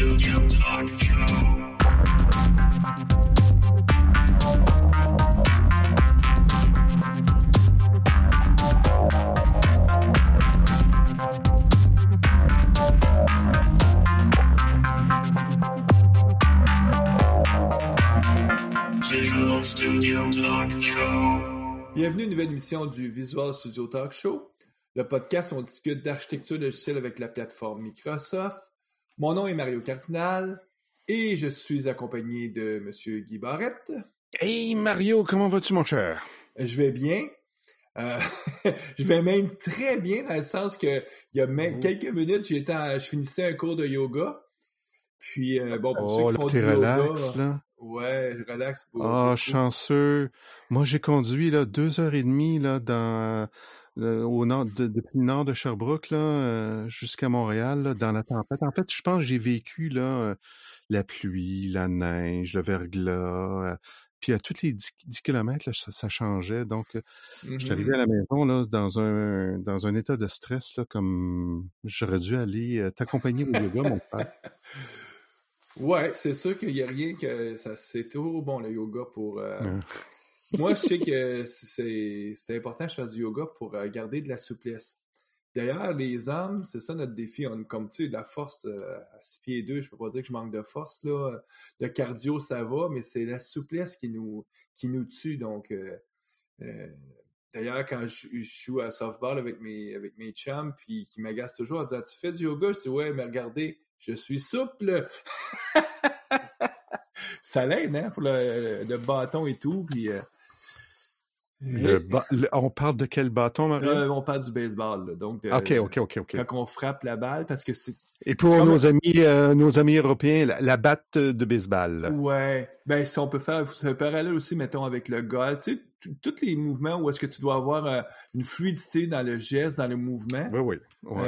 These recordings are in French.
Bienvenue à une nouvelle émission du Visual Studio Talk Show. Le podcast, on discute d'architecture logicielle avec la plateforme Microsoft. Mon nom est Mario Cardinal et je suis accompagné de M. Guy Barrette. Hey Mario, comment vas-tu mon cher? Je vais bien. Euh, je vais même très bien dans le sens que il y a oh. quelques minutes, j'étais je finissais un cours de yoga. Puis euh, bon, pour oh, ceux qui font relax, là. Ouais, je relaxe. Ah, chanceux. Moi, j'ai conduit là deux heures et demie là dans euh, au nord, depuis le nord de Sherbrooke euh, jusqu'à Montréal, dans la tempête. En fait, je pense que j'ai vécu là, euh, la pluie, la neige, le verglas. puis à tous les 10, kilomètres, km, ça, changeait. Donc, je suis arrivé mm-hmm. à la maison dans, un, dans un état de stress, là, comme j'aurais dû aller t'accompagner au yoga, mon père. Ouais, c'est sûr qu'il n'y a rien que ça c'est toujours bon le yoga pour moi, je sais que c'est important que je fasse du yoga pour euh, garder de la souplesse. D'ailleurs, les hommes, c'est ça notre défi. On, comme tu de la force euh, à 6 pieds 2, je peux pas dire que je manque de force. Là. Le cardio, ça va, mais c'est la souplesse qui nous, qui nous tue. Donc, euh, d'ailleurs, quand je, joue à softball avec mes, avec mes chums, puis qui m'agacent toujours en disant Tu fais du yoga Je dis Ouais, mais regardez, je suis souple Ça l'aide, hein, pour le, le, bâton et tout. Puis on parle de quel bâton, Marie? Euh, on parle du baseball. Donc, euh, OK, Quand on frappe la balle, parce que c'est. Et pour nos, amis, euh, nos amis européens, la, batte de baseball. Oui. Ouais. Ben, si on peut faire un parallèle aussi, mettons, avec le golf. Tu tous les mouvements où est-ce que tu dois avoir une fluidité dans le geste, dans le mouvement. Oui, oui.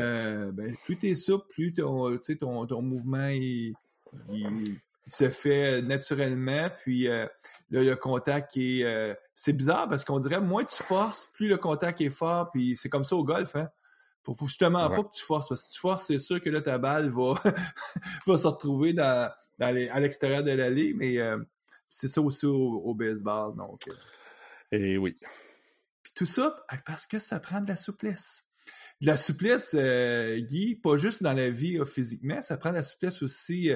ben, plus t'es souple, plus ton, mouvement se fait naturellement. Puis, le contact est c'est bizarre parce qu'on dirait moins tu forces, plus le contact est fort, puis c'est comme ça au golf, hein? Faut, faut justement pas que tu forces, parce que si tu forces, c'est sûr que là, ta balle va, se retrouver à l'extérieur de l'allée, mais euh, c'est ça aussi au, baseball, donc. Et euh. eh oui. Puis tout ça ah, parce que ça prend de la souplesse. De la souplesse, euh, Guy, pas juste dans la vie physiquement, ça prend de la souplesse aussi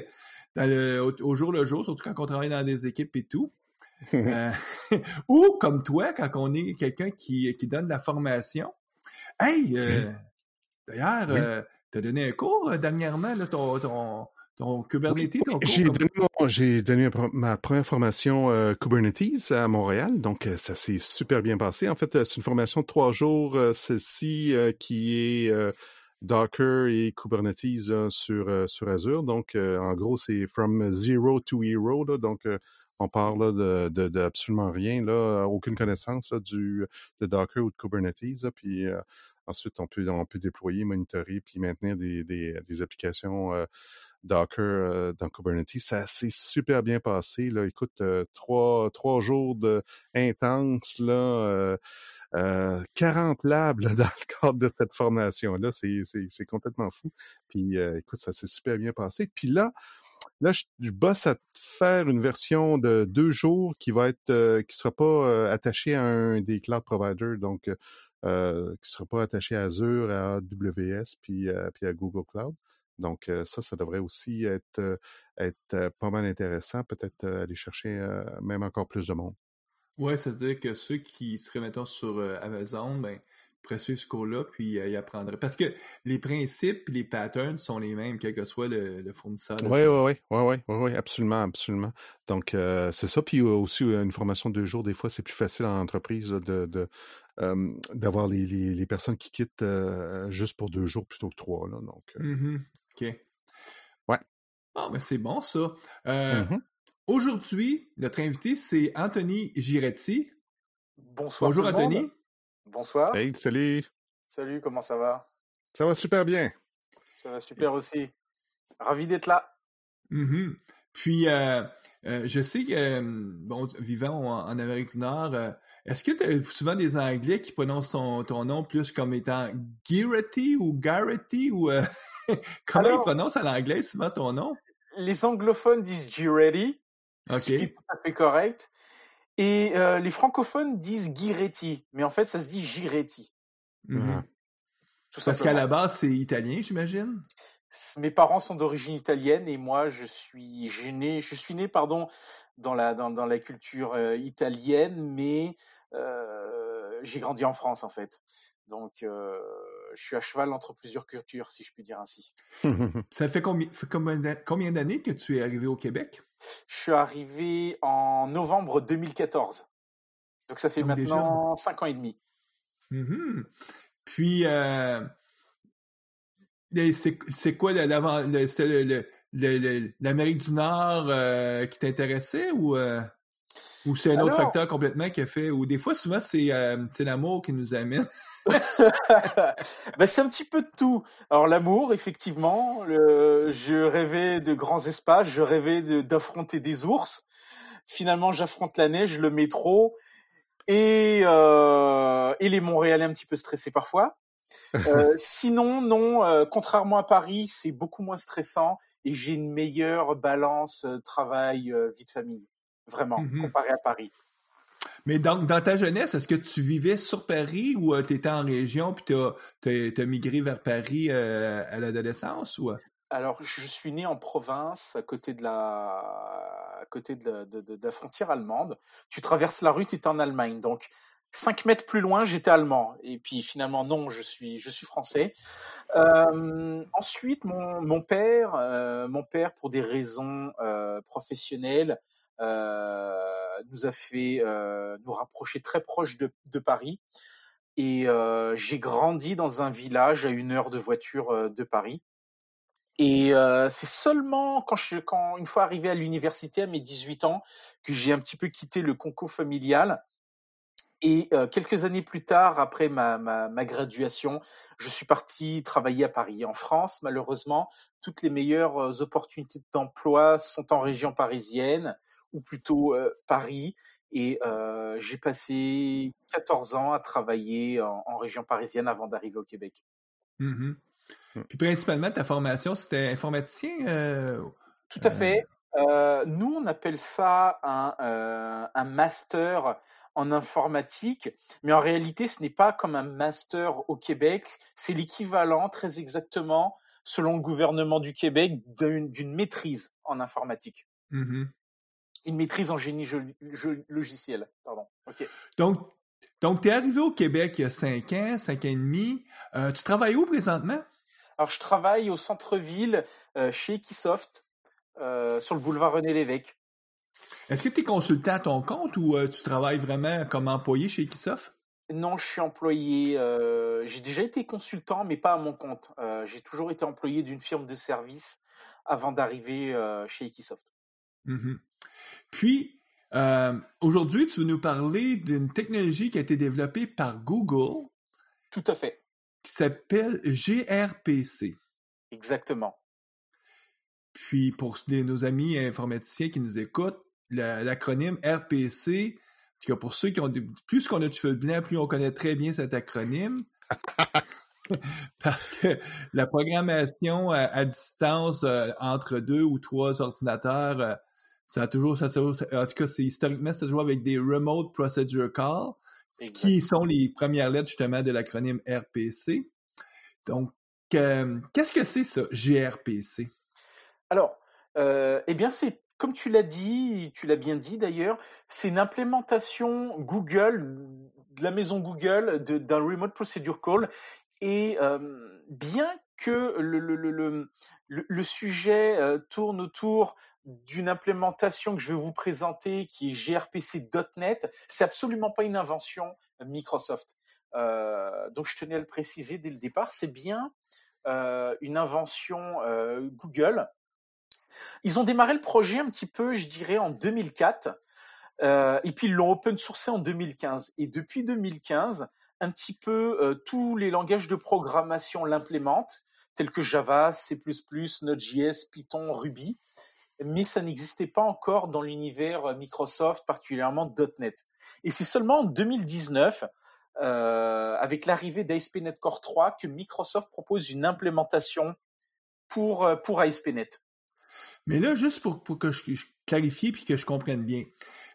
au, jour le jour, surtout quand on travaille dans des équipes et tout. Euh, ou comme toi, quand on est quelqu'un qui, qui donne la formation, hey, euh, d'ailleurs, euh, t'as tu as donné un cours dernièrement, ton, ton, ton Kubernetes, J'ai donné, ma première formation Kubernetes à Montréal, donc ça s'est super bien passé. En fait, c'est une formation de trois jours, celle-ci qui est Docker et Kubernetes sur, sur Azure. Donc, en gros, c'est From Zero to Hero, donc on parle d'absolument de, rien, là, aucune connaissance du, de Docker ou de Kubernetes. puis ensuite, on peut, déployer, monitorer, puis maintenir des, applications Docker dans Kubernetes. Ça s'est super bien passé. Écoute, trois, jours de intense, 40 labs dans le cadre de cette formation-là. C'est complètement fou. Puis écoute, ça s'est super bien passé. Puis là, Là, je, bosse à faire une version de deux jours qui va être euh, qui sera pas euh, attachée à un des cloud providers, donc qui euh, qui sera pas attachée à Azure, à AWS, puis, puis à Google Cloud. Donc ça, ça devrait aussi être être pas mal intéressant, peut-être aller chercher même encore plus de monde. Ouais, c'est-à-dire que ceux qui seraient maintenant sur Amazon, ben pourrait ce cours-là, puis euh, il apprendrait. Parce que les principes les patterns sont les mêmes, quel que soit le, fournisseur. Oui, oui, oui, oui, oui, absolument, absolument. Donc, euh, c'est ça. Puis euh, aussi, une formation de deux jours, des fois, c'est plus facile en entreprise de, d'avoir les, personnes qui quittent juste pour deux jours plutôt que trois. donc, mm-hmm. OK. Ouais. Ah, mais ben, c'est bon, ça. Mm-hmm. Aujourd'hui, notre invité, c'est Anthony Giretti. Bonsoir. Bonjour, Anthony. Bonsoir. Hey, salut. Salut, comment ça va Ça va super bien. Ça va super aussi. Ravi d'être là. Mm-hmm. Puis, euh, euh, je sais que, euh, bon, vivant en, Amérique du Nord, est-ce que tu as souvent des Anglais qui prononcent ton, nom plus comme étant Garrity ou Garrity ou comment ils prononcent à l'anglais souvent ton nom? Les anglophones disent Giretti, ce qui est tout à fait correct. Et euh, les francophones disent Giretti, mais en fait, ça se dit Giretti. Mmh mmh. Parce qu'à la base, c'est italien, j'imagine. Mes parents sont d'origine italienne et moi, je suis né, je suis né, pardon, dans la dans, dans la culture euh, italienne, mais euh, j'ai grandi en France en fait. Donc, je suis à cheval entre plusieurs cultures, si je puis dire ainsi. Ça fait combien, combien d'années que tu es arrivé au Québec? Je suis arrivé en novembre 2014. Donc ça fait maintenant cinq ans et demi. Mm-hmm. Puis, euh, c'est quoi l'Amérique du Nord euh, qui t'intéressait ou, euh, ou c'est un autre facteur complètement qui a fait, ou des fois, souvent, c'est euh, l'amour qui nous amène. ben, c'est un petit peu de tout. Alors l'amour, effectivement, je rêvais de grands espaces, je rêvais d'affronter des ours. Finalement, j'affronte la neige, le métro et, euh, et les Montréalais un petit peu stressés parfois. euh, sinon, non, euh, contrairement à Paris, c'est beaucoup moins stressant et j'ai une meilleure balance euh, travail-vie de famille, vraiment, mmh comparé à Paris. Mais donc, dans ta jeunesse, est-ce que tu vivais sur Paris ou euh, tu étais en région puis tu as, migré vers Paris euh, à l'adolescence? ou euh? Alors, je suis né en province, à côté de la, à côté de de, la frontière allemande. Tu traverses la rue, tu es en Allemagne. Donc, cinq mètres plus loin, j'étais allemand. Et puis finalement, non, je suis, je suis français. ensuite, mon, mon père, mon père, pour des raisons professionnelles, euh, nous a fait euh, nous rapprocher très proche de, Paris. Et euh, j'ai grandi dans un village à une heure de voiture de Paris. Et c'est seulement quand, je, quand, une fois arrivé à l'université à mes 18 ans, que j'ai un petit peu quitté le concours familial. Et quelques années plus tard, après ma, ma, ma, graduation, je suis parti travailler à Paris, en France. Malheureusement, toutes les meilleures opportunités d'emploi sont en région parisienne ou plutôt Paris. Et j'ai passé 14 ans à travailler en, région parisienne avant d'arriver au Québec. Mmh mmh. Puis principalement, ta formation, c'était informaticien? Tout à euh? fait. nous, on appelle ça un, un master en informatique, mais en réalité, ce n'est pas comme un master au Québec, c'est l'équivalent très exactement, selon le gouvernement du Québec, d'une maîtrise en informatique. Mmh une maîtrise en génie logiciel. Pardon. Ok. Donc, donc tu es arrivé au Québec il y a cinq ans, cinq ans et demi. Euh, tu travailles où présentement? Alors, je travaille au centre-ville euh, chez Equisoft, euh, sur le boulevard René Lévesque. Est-ce que tu es consultant à ton compte ou tu travailles vraiment comme employé chez Equisoft? Non, je suis employé. j'ai déjà été consultant, mais pas à mon compte. j'ai toujours été employé d'une firme de service avant d'arriver chez Equisoft. Mm-hmm. Puis, euh, aujourd'hui, tu veux nous parler d'une technologie qui a été développée par Google. Tout à fait. Qui s'appelle GRPC. Exactement. Puis, pour nos amis informaticiens qui nous écoutent, l'acronyme RPC, en pour ceux qui ont plus qu'on a de cheveux plus on connaît très bien cet acronyme. parce que la programmation euh, à, distance euh, entre deux ou trois ordinateurs ça a toujours, en tout cas, historiquement, ça joue avec des Remote Procedure Calls, ce qui sont les premières lettres justement de l'acronyme RPC. Donc, qu'est-ce que c'est ça, GRPC? Alors, euh, eh bien, c'est comme tu l'as dit, tu l'as bien dit d'ailleurs, c'est une implémentation Google, de la maison Google, d'un Remote Procedure Call. Et bien que le, le sujet tourne autour d'une implémentation que je vais vous présenter qui est grpc.net. C'est absolument pas une invention euh, Microsoft. Euh, donc je tenais à le préciser dès le départ, c'est bien euh, une invention Google. Ils ont démarré le projet un petit peu, je dirais, en 2004, et puis ils l'ont open sourcé en 2015. Et depuis 2015, un petit peu tous les langages de programmation l'implémentent, tels que Java, C++, Node.js, Python, Ruby mais ça n'existait pas encore dans l'univers euh, Microsoft, particulièrement .NET. Et c'est seulement en 2019, euh, avec l'arrivée d'ASP.NET Core 3, que Microsoft propose une implémentation pour, euh, pour ASP.NET. Mais là, juste pour, que je, clarifie et que je comprenne bien.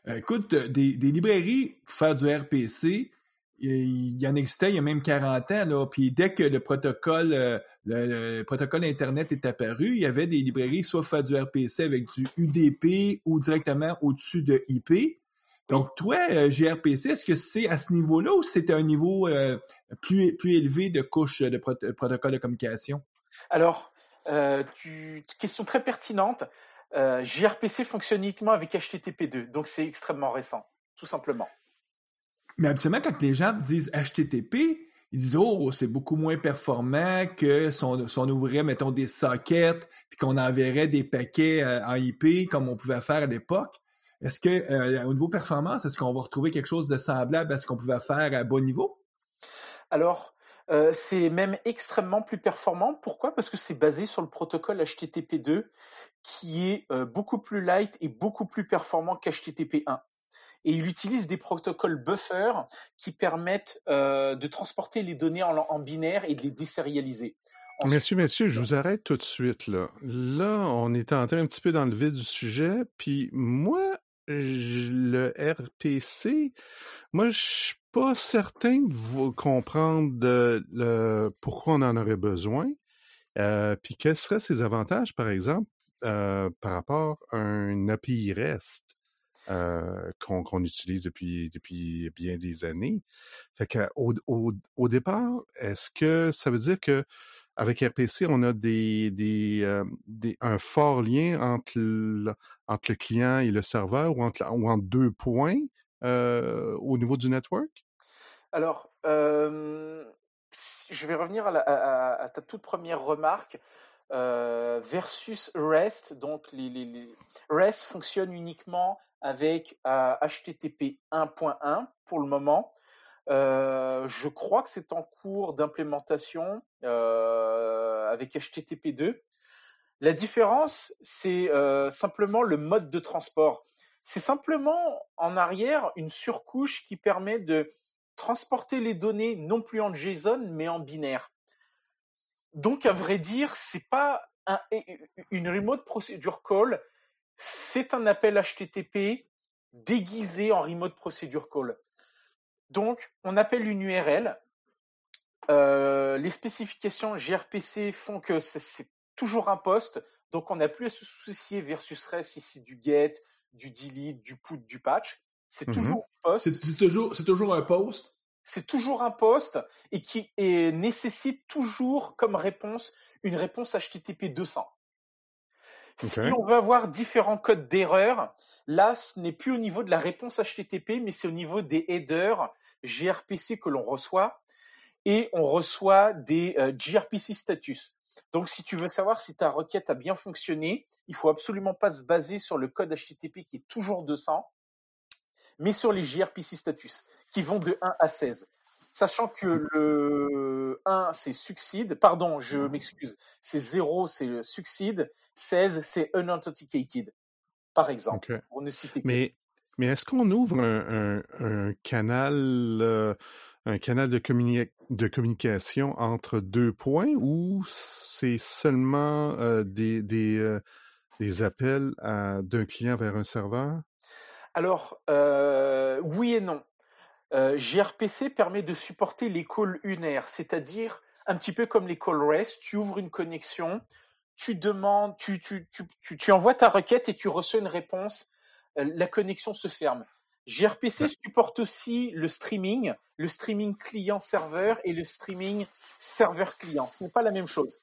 Écoute, des, des librairies pour faire du RPC, il, y en existait il y a même 40 ans. Puis dès que le protocole, euh, le, protocole Internet est apparu, il y avait des librairies soit faire du RPC avec du UDP ou directement au-dessus de IP. Donc, toi, gRPC, euh, est-ce que c'est à ce niveau-là ou c'est à un niveau euh, plus, élevé de couche de protocole de communication? Alors, question très pertinente. gRPC fonctionne uniquement avec HTTP2, donc c'est extrêmement récent, tout simplement. Mais habituellement, quand les gens disent HTTP, ils disent Oh, c'est beaucoup moins performant que si on, ouvrait, mettons, des sockets, puis qu'on enverrait des paquets euh, en IP comme on pouvait faire à l'époque. Est-ce que, euh, niveau performance, est-ce qu'on va retrouver quelque chose de semblable à ce qu'on pouvait faire à bon niveau? Alors, euh, c'est même extrêmement plus performant. Pourquoi Parce que c'est basé sur le protocole HTTP2 qui est beaucoup plus light et beaucoup plus performant qu'HTTP1 et il utilise des protocoles buffer qui permettent euh, de transporter les données en, binaire et de les désérialiser. Messieurs, Monsieur, je vous arrête tout de suite. Là, on est entré un petit peu dans le vif du sujet. Puis moi, le RPC, moi, je suis pas certain de vous comprendre pourquoi on en aurait besoin. Euh, puis quels seraient ses avantages, par exemple, euh, par rapport à un API REST? Euh, qu'on utilise depuis, depuis bien des années. Fait au, au, au départ, est-ce que ça veut dire que avec RPC, on a des, des, euh, des, un fort lien entre le, entre le client et le serveur ou entre, ou deux points euh, au niveau du network? Alors, je vais revenir à, ta toute première remarque. versus REST, donc les, REST fonctionne uniquement avec HTTP euh, 1.1 pour le moment. Euh, je crois que c'est en cours d'implémentation euh, avec HTTP 2. La différence, c'est simplement le mode de transport. C'est simplement en arrière une surcouche qui permet de transporter les données non plus en JSON mais en binaire. Donc à vrai dire, c'est pas une remote procedure call c'est un appel HTTP déguisé en remote procedure call. Donc, on appelle une URL. Euh, les spécifications gRPC font que c'est toujours un poste, donc on n'a plus à se soucier versus rest ici du get, du delete, du put, du patch. C'est mhm. toujours un poste. C'est toujours, un poste. C'est toujours un poste et qui nécessite toujours comme réponse une réponse HTTP 200. Si on veut avoir différents codes d'erreur, là, ce n'est plus au niveau de la réponse HTTP, mais c'est au niveau des headers gRPC que l'on reçoit. Et on reçoit des euh, gRPC status. Donc, si tu veux savoir si ta requête a bien fonctionné, il faut absolument pas se baser sur le code HTTP qui est toujours 200, mais sur les gRPC status qui vont de 1 à 16 sachant que le 1 c'est succide. pardon, je mmh. m'excuse, c'est 0 c'est succide. 16 c'est unauthenticated, par exemple. On ne mais, mais est-ce qu'on ouvre un, canal euh, un canal de, de, communication entre deux points ou c'est seulement euh, des, des, euh, appels d'un client vers un serveur? Alors, oui et non. Euh, gRPC permet de supporter les calls unaires, c'est-à-dire un petit peu comme les calls REST, tu ouvres une connexion, tu demandes, tu, envoies ta requête et tu reçois une réponse, euh, la connexion se ferme. gRPC supporte aussi le streaming, le streaming client-serveur et le streaming serveur-client, ce n'est pas la même chose.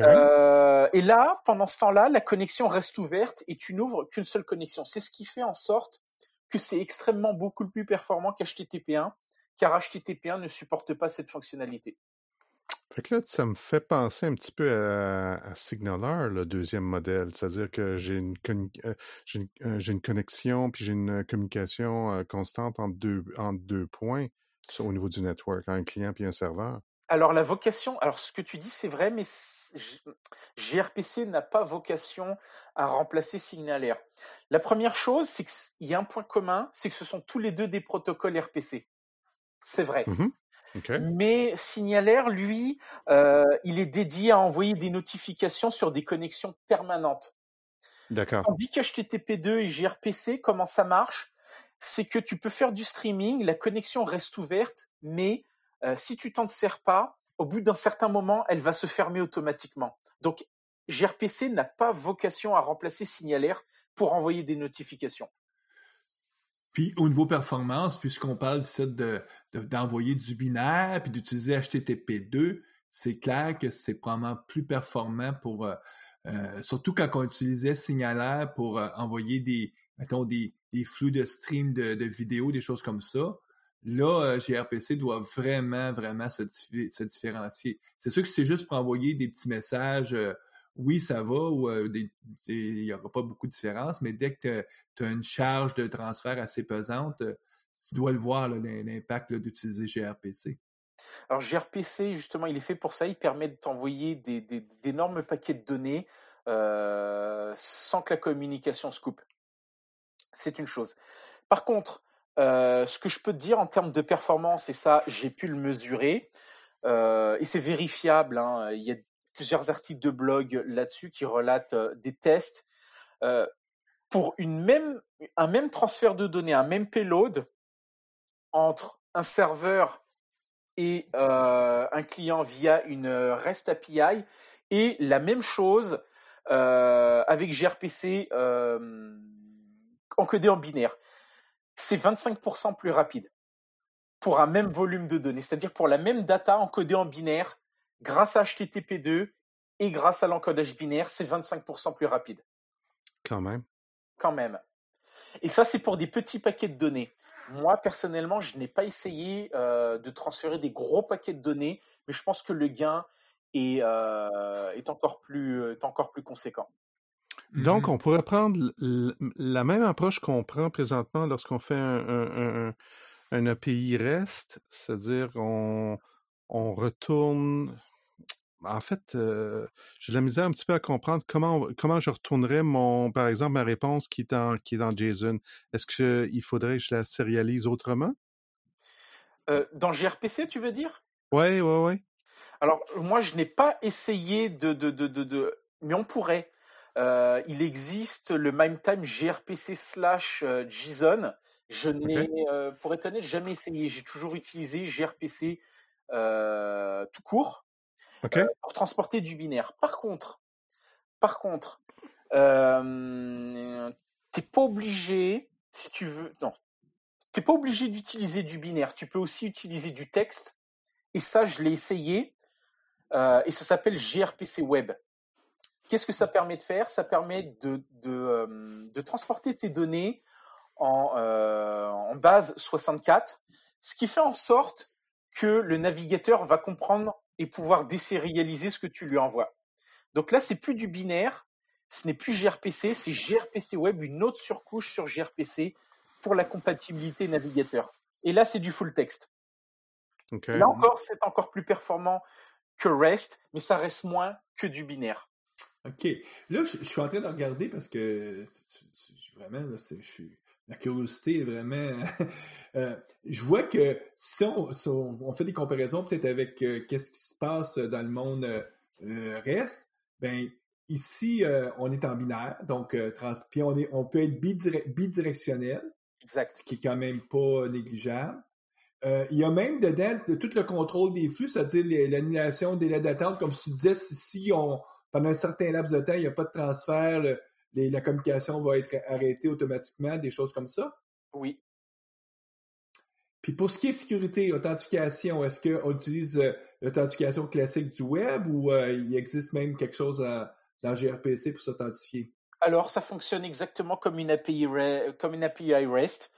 Euh, et là, pendant ce temps-là, la connexion reste ouverte et tu n'ouvres qu'une seule connexion. C'est ce qui fait en sorte que c'est extrêmement beaucoup plus performant qu'HTTP1, car HTTP1 ne supporte pas cette fonctionnalité. Fait que ça me fait penser un petit peu à, SignalR, Signaler, le deuxième modèle. C'est-à-dire que j'ai une, euh, euh, une, connexion, puis j'ai une communication euh, constante entre deux, entre deux points au niveau du network, un client puis un serveur. Alors la vocation, alors ce que tu dis c'est vrai, mais gRPC n'a pas vocation à remplacer SignalR. La première chose, c'est qu'il y a un point commun, c'est que ce sont tous les deux des protocoles RPC. C'est vrai. Mmh mais SignalR, lui, euh, il est dédié à envoyer des notifications sur des connexions permanentes. D'accord. dit qu'HTTP2 et gRPC, comment ça marche C'est que tu peux faire du streaming, la connexion reste ouverte, mais euh, si tu t'en sers pas, au bout d'un certain moment, elle va se fermer automatiquement. Donc, gRPC n'a pas vocation à remplacer SignalR pour envoyer des notifications. Puis au niveau performance, puisqu'on parle de, d'envoyer du binaire puis d'utiliser HTTP2, c'est clair que c'est probablement plus performant pour, euh, euh, surtout quand on utilisait SignalR pour envoyer des, mettons, des, des, flux de stream de vidéos, des choses comme ça. Là, GRPC euh, doit vraiment, vraiment se, différencier. C'est sûr que c'est juste pour envoyer des petits messages, euh, oui, ça va, ou euh, il n'y aura pas beaucoup de différence, mais dès que tu as, une charge de transfert assez pesante, tu dois le voir, l'impact d'utiliser GRPC. Alors GRPC, justement, il est fait pour ça, il permet de t'envoyer d'énormes paquets de données sans que la communication se coupe. C'est une chose. Par contre, euh, ce que je peux te dire en termes de performance, et ça, j'ai pu le mesurer, euh, et c'est vérifiable. Hein, il y a plusieurs articles de blog là-dessus qui relatent euh, des tests. pour même, un même transfert de données, un même payload entre un serveur et un client via une REST API, et la même chose avec gRPC encodé en binaire c'est 25% plus rapide pour un même volume de données, c'est-à-dire pour la même data encodée en binaire, grâce à HTTP2 et grâce à l'encodage binaire, c'est 25% plus rapide. Quand même. Quand même. Et ça, c'est pour des petits paquets de données. Moi, personnellement, je n'ai pas essayé euh, de transférer des gros paquets de données, mais je pense que le gain est, euh, encore, plus, est encore plus conséquent. Donc, mm-hmm. on pourrait prendre la même approche qu'on prend présentement lorsqu'on fait un, un, un, API REST, c'est-à-dire on, retourne. En fait, euh, j'ai de la misère un petit peu à comprendre comment comment je retournerais mon, par exemple, ma réponse qui est qui est dans JSON. Est-ce qu'il faudrait que je la sérialise autrement? Euh, dans gRPC, tu veux dire? Oui, oui, oui. Alors, moi, je n'ai pas essayé de, de... Mais on pourrait. Euh, il existe le MIMETIME Time gRPC slash euh, JSON. Je n'ai, euh, pour être honnête, jamais essayé. J'ai toujours utilisé gRPC tout court pour transporter du binaire. Par contre, par contre, t'es pas obligé, si tu veux, non, t'es pas obligé d'utiliser du binaire. Tu peux aussi utiliser du texte. Et ça, je l'ai essayé. et ça s'appelle gRPC Web. Qu'est-ce que ça permet de faire Ça permet euh, de, transporter tes données en, euh, en, base 64, ce qui fait en sorte que le navigateur va comprendre et pouvoir désérialiser ce que tu lui envoies. Donc là, c'est plus du binaire, ce n'est plus gRPC, c'est gRPC Web, une autre surcouche sur gRPC pour la compatibilité navigateur. Et là, c'est du full text. Là encore, c'est encore plus performant que REST, mais ça reste moins que du binaire. OK. Là, je, suis en train de regarder parce que vraiment, La curiosité est vraiment. Euh, je vois que si on, fait des comparaisons peut-être avec euh, qu'est-ce qui se passe dans le monde euh, reste, ben ici on est en binaire, donc trans, puis on peut être bidirectionnel, exact. ce qui est quand même pas négligeable. il y a même dedans de, tout le contrôle des flux, c'est-à-dire l'annulation des délais d'attente, comme tu disais, si on, pendant un certain laps de temps, il n'y a pas de transfert, la communication va être arrêtée automatiquement, des choses comme ça? Oui. Puis pour ce qui est sécurité, authentification, est-ce qu'on utilise euh, l'authentification classique du web ou euh, il existe même quelque chose dans gRPC pour s'authentifier? Alors, ça fonctionne exactement comme une API, comme une API REST.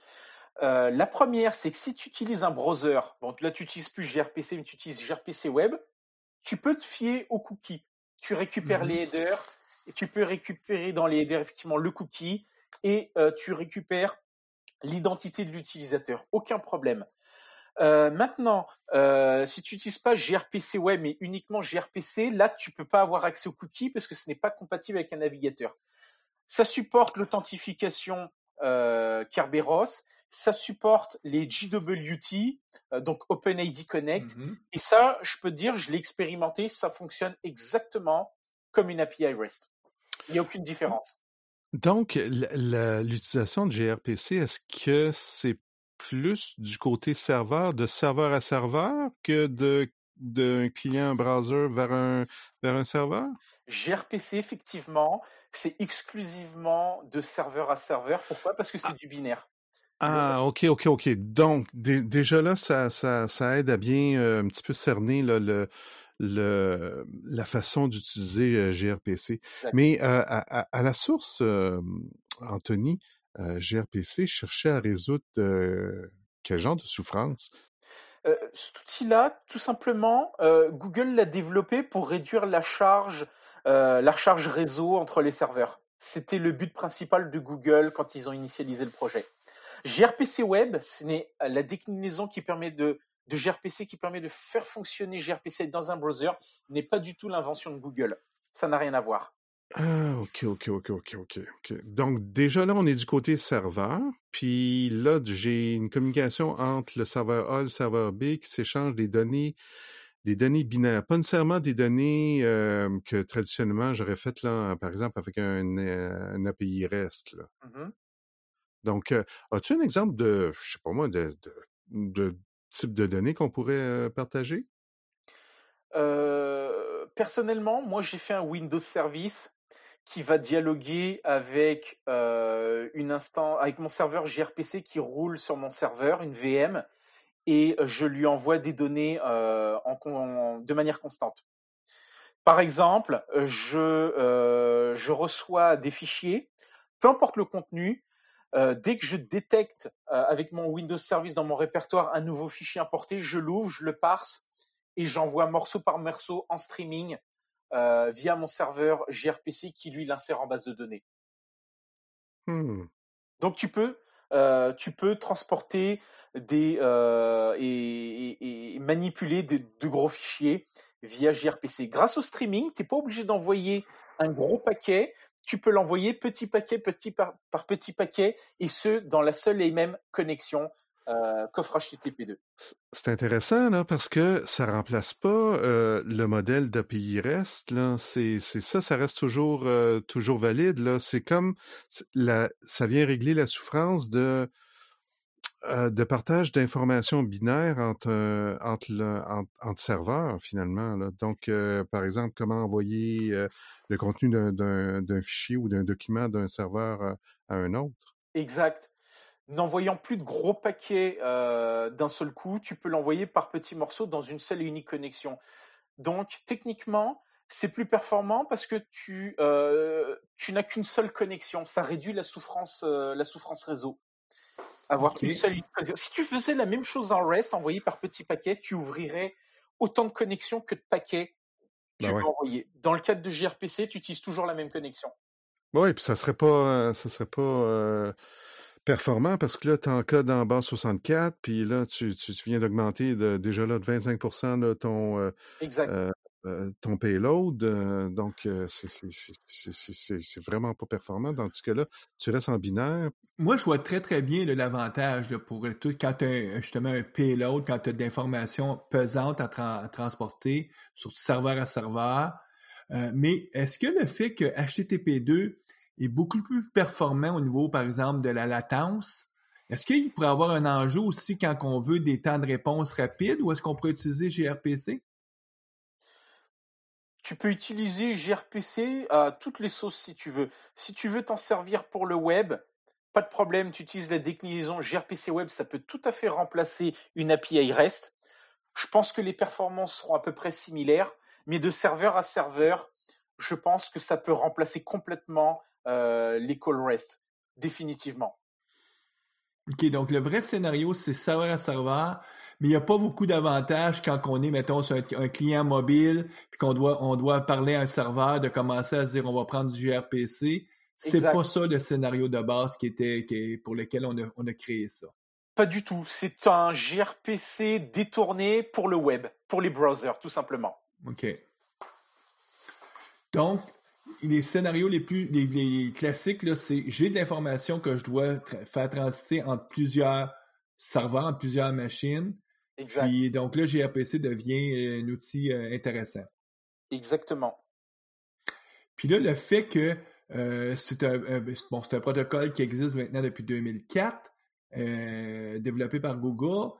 Euh, la première, c'est que si tu utilises un browser, bon, là tu n'utilises plus gRPC, mais tu utilises gRPC Web, tu peux te fier aux cookies tu récupères mhm. les headers, et tu peux récupérer dans les headers effectivement le cookie, et euh, tu récupères l'identité de l'utilisateur. Aucun problème. Euh, maintenant, euh, si tu n'utilises pas gRPC web, mais uniquement gRPC, là, tu ne peux pas avoir accès au cookies parce que ce n'est pas compatible avec un navigateur. Ça supporte l'authentification Kerberos, ça supporte les JWT, euh, donc OpenID Connect. Mm-hmm. Et ça, je peux te dire, je l'ai expérimenté, ça fonctionne exactement comme une API REST. Il n'y a aucune différence. Donc, l'utilisation de gRPC, est-ce que c'est plus du côté serveur, de serveur à serveur, que d'un client browser vers un, vers un serveur? gRPC, effectivement, c'est exclusivement de serveur à serveur. Pourquoi Parce que c'est ah. du binaire. Ah, euh, ok, ok, ok. Donc, déjà là, ça, ça, ça, aide à bien euh, un petit peu cerner le, le, la façon d'utiliser euh, GRPC. Mais à, la source, Anthony, GRPC cherchait à résoudre quel genre de souffrance Cet outil-là, tout simplement, Google l'a développé pour réduire la charge, la charge réseau entre les serveurs. C'était le but principal de Google quand ils ont initialisé le projet gRPC Web, ce n'est euh, la déclinaison qui permet de, gRPC qui permet de faire fonctionner gRPC dans un browser, n'est pas du tout l'invention de Google. Ça n'a rien à voir. Ah, ok, ok, ok, ok, ok. Donc, déjà là, on est du côté serveur. Puis là, j'ai une communication entre le serveur A et le serveur B qui s'échange des données, des données binaires. Pas nécessairement des données euh, que traditionnellement j'aurais faites, là, par exemple, avec un, euh, API REST. Là. Mm-hmm. Donc, euh, as-tu un exemple de, je sais pas moi, de, type de données qu'on pourrait euh, partager? Euh, personnellement, moi, j'ai fait un Windows Service qui va dialoguer avec une avec mon serveur gRPC qui roule sur mon serveur, une VM, et je lui envoie des données de manière constante. Par exemple, je reçois des fichiers, peu importe le contenu, euh, dès que je détecte euh, avec mon Windows Service dans mon répertoire un nouveau fichier importé, je l'ouvre, je le parse et j'envoie morceau par morceau en streaming euh, via mon serveur gRPC qui lui l'insère en base de données. Hmm. Donc tu peux, transporter et, manipuler de, gros fichiers via gRPC. Grâce au streaming, tu n'es pas obligé d'envoyer un gros paquet tu peux l'envoyer petit paquet petit par, par, petit paquet et ce dans la seule et même connexion euh, HTTP2. C'est intéressant là parce que ça remplace pas euh, le modèle d'API REST c'est ça ça reste toujours euh, toujours valide c'est comme ça vient régler la souffrance de de partage d'informations binaires entre, serveurs, finalement. Donc, par exemple, comment envoyer le contenu d'un fichier ou d'un document d'un serveur à un autre. Exact. N'envoyant plus de gros paquets d'un seul coup, tu peux l'envoyer par petits morceaux dans une seule et unique connexion. Donc, techniquement, c'est plus performant parce que tu, n'as qu'une seule connexion. Ça réduit la souffrance réseau. Avoir Si tu faisais la même chose en REST envoyé par petits paquets, tu ouvrirais autant de connexions que de paquets bah tu peux envoyer. Dans le cadre de gRPC, tu utilises toujours la même connexion. Bah oui, puis ça serait pas, euh, ça serait pas euh, performant parce que là, tu encodes en bas 64, puis là, tu, tu viens d'augmenter déjà là de 25 ton, euh, exact. Euh, ton payload. Euh, donc, euh, c'est vraiment pas performant. Dans ce cas là, tu restes en binaire. Moi, je vois très, très bien l'avantage pour tout. Quand tu as justement un payload, quand tu as d'informations pesantes pesante à, transporter, sur serveur à serveur. mais est-ce que le fait que HTTP2 est beaucoup plus performant au niveau, par exemple, de la latence, est-ce qu'il pourrait avoir un enjeu aussi quand on veut des temps de réponse rapides ou est-ce qu'on pourrait utiliser gRPC? Tu peux utiliser gRPC à euh, toutes les sauces si tu veux. Si tu veux t'en servir pour le web, pas de problème, tu utilises la déclinaison gRPC web, ça peut tout à fait remplacer une API REST. Je pense que les performances seront à peu près similaires, mais de serveur à serveur, je pense que ça peut remplacer complètement euh, les call REST, définitivement. OK, donc le vrai scénario, c'est serveur à serveur mais il n'y a pas beaucoup d'avantages quand on est, mettons, sur un, client mobile, puis qu'on doit, on doit parler à un serveur, de commencer à se dire on va prendre du gRPC. C'est pas ça le scénario de base qui était, qui, pour lequel on a, on a créé ça. Pas du tout. C'est un gRPC détourné pour le web, pour les browsers, tout simplement. OK. Donc, les scénarios les plus les, classiques, c'est j'ai de l'information que je dois faire transiter entre plusieurs serveurs, entre plusieurs machines. Exact. donc là, gRPC devient euh, un outil euh, intéressant. Exactement. Puis là, le fait que euh, ben, c'est un, protocole qui existe maintenant depuis 2004, développé par Google.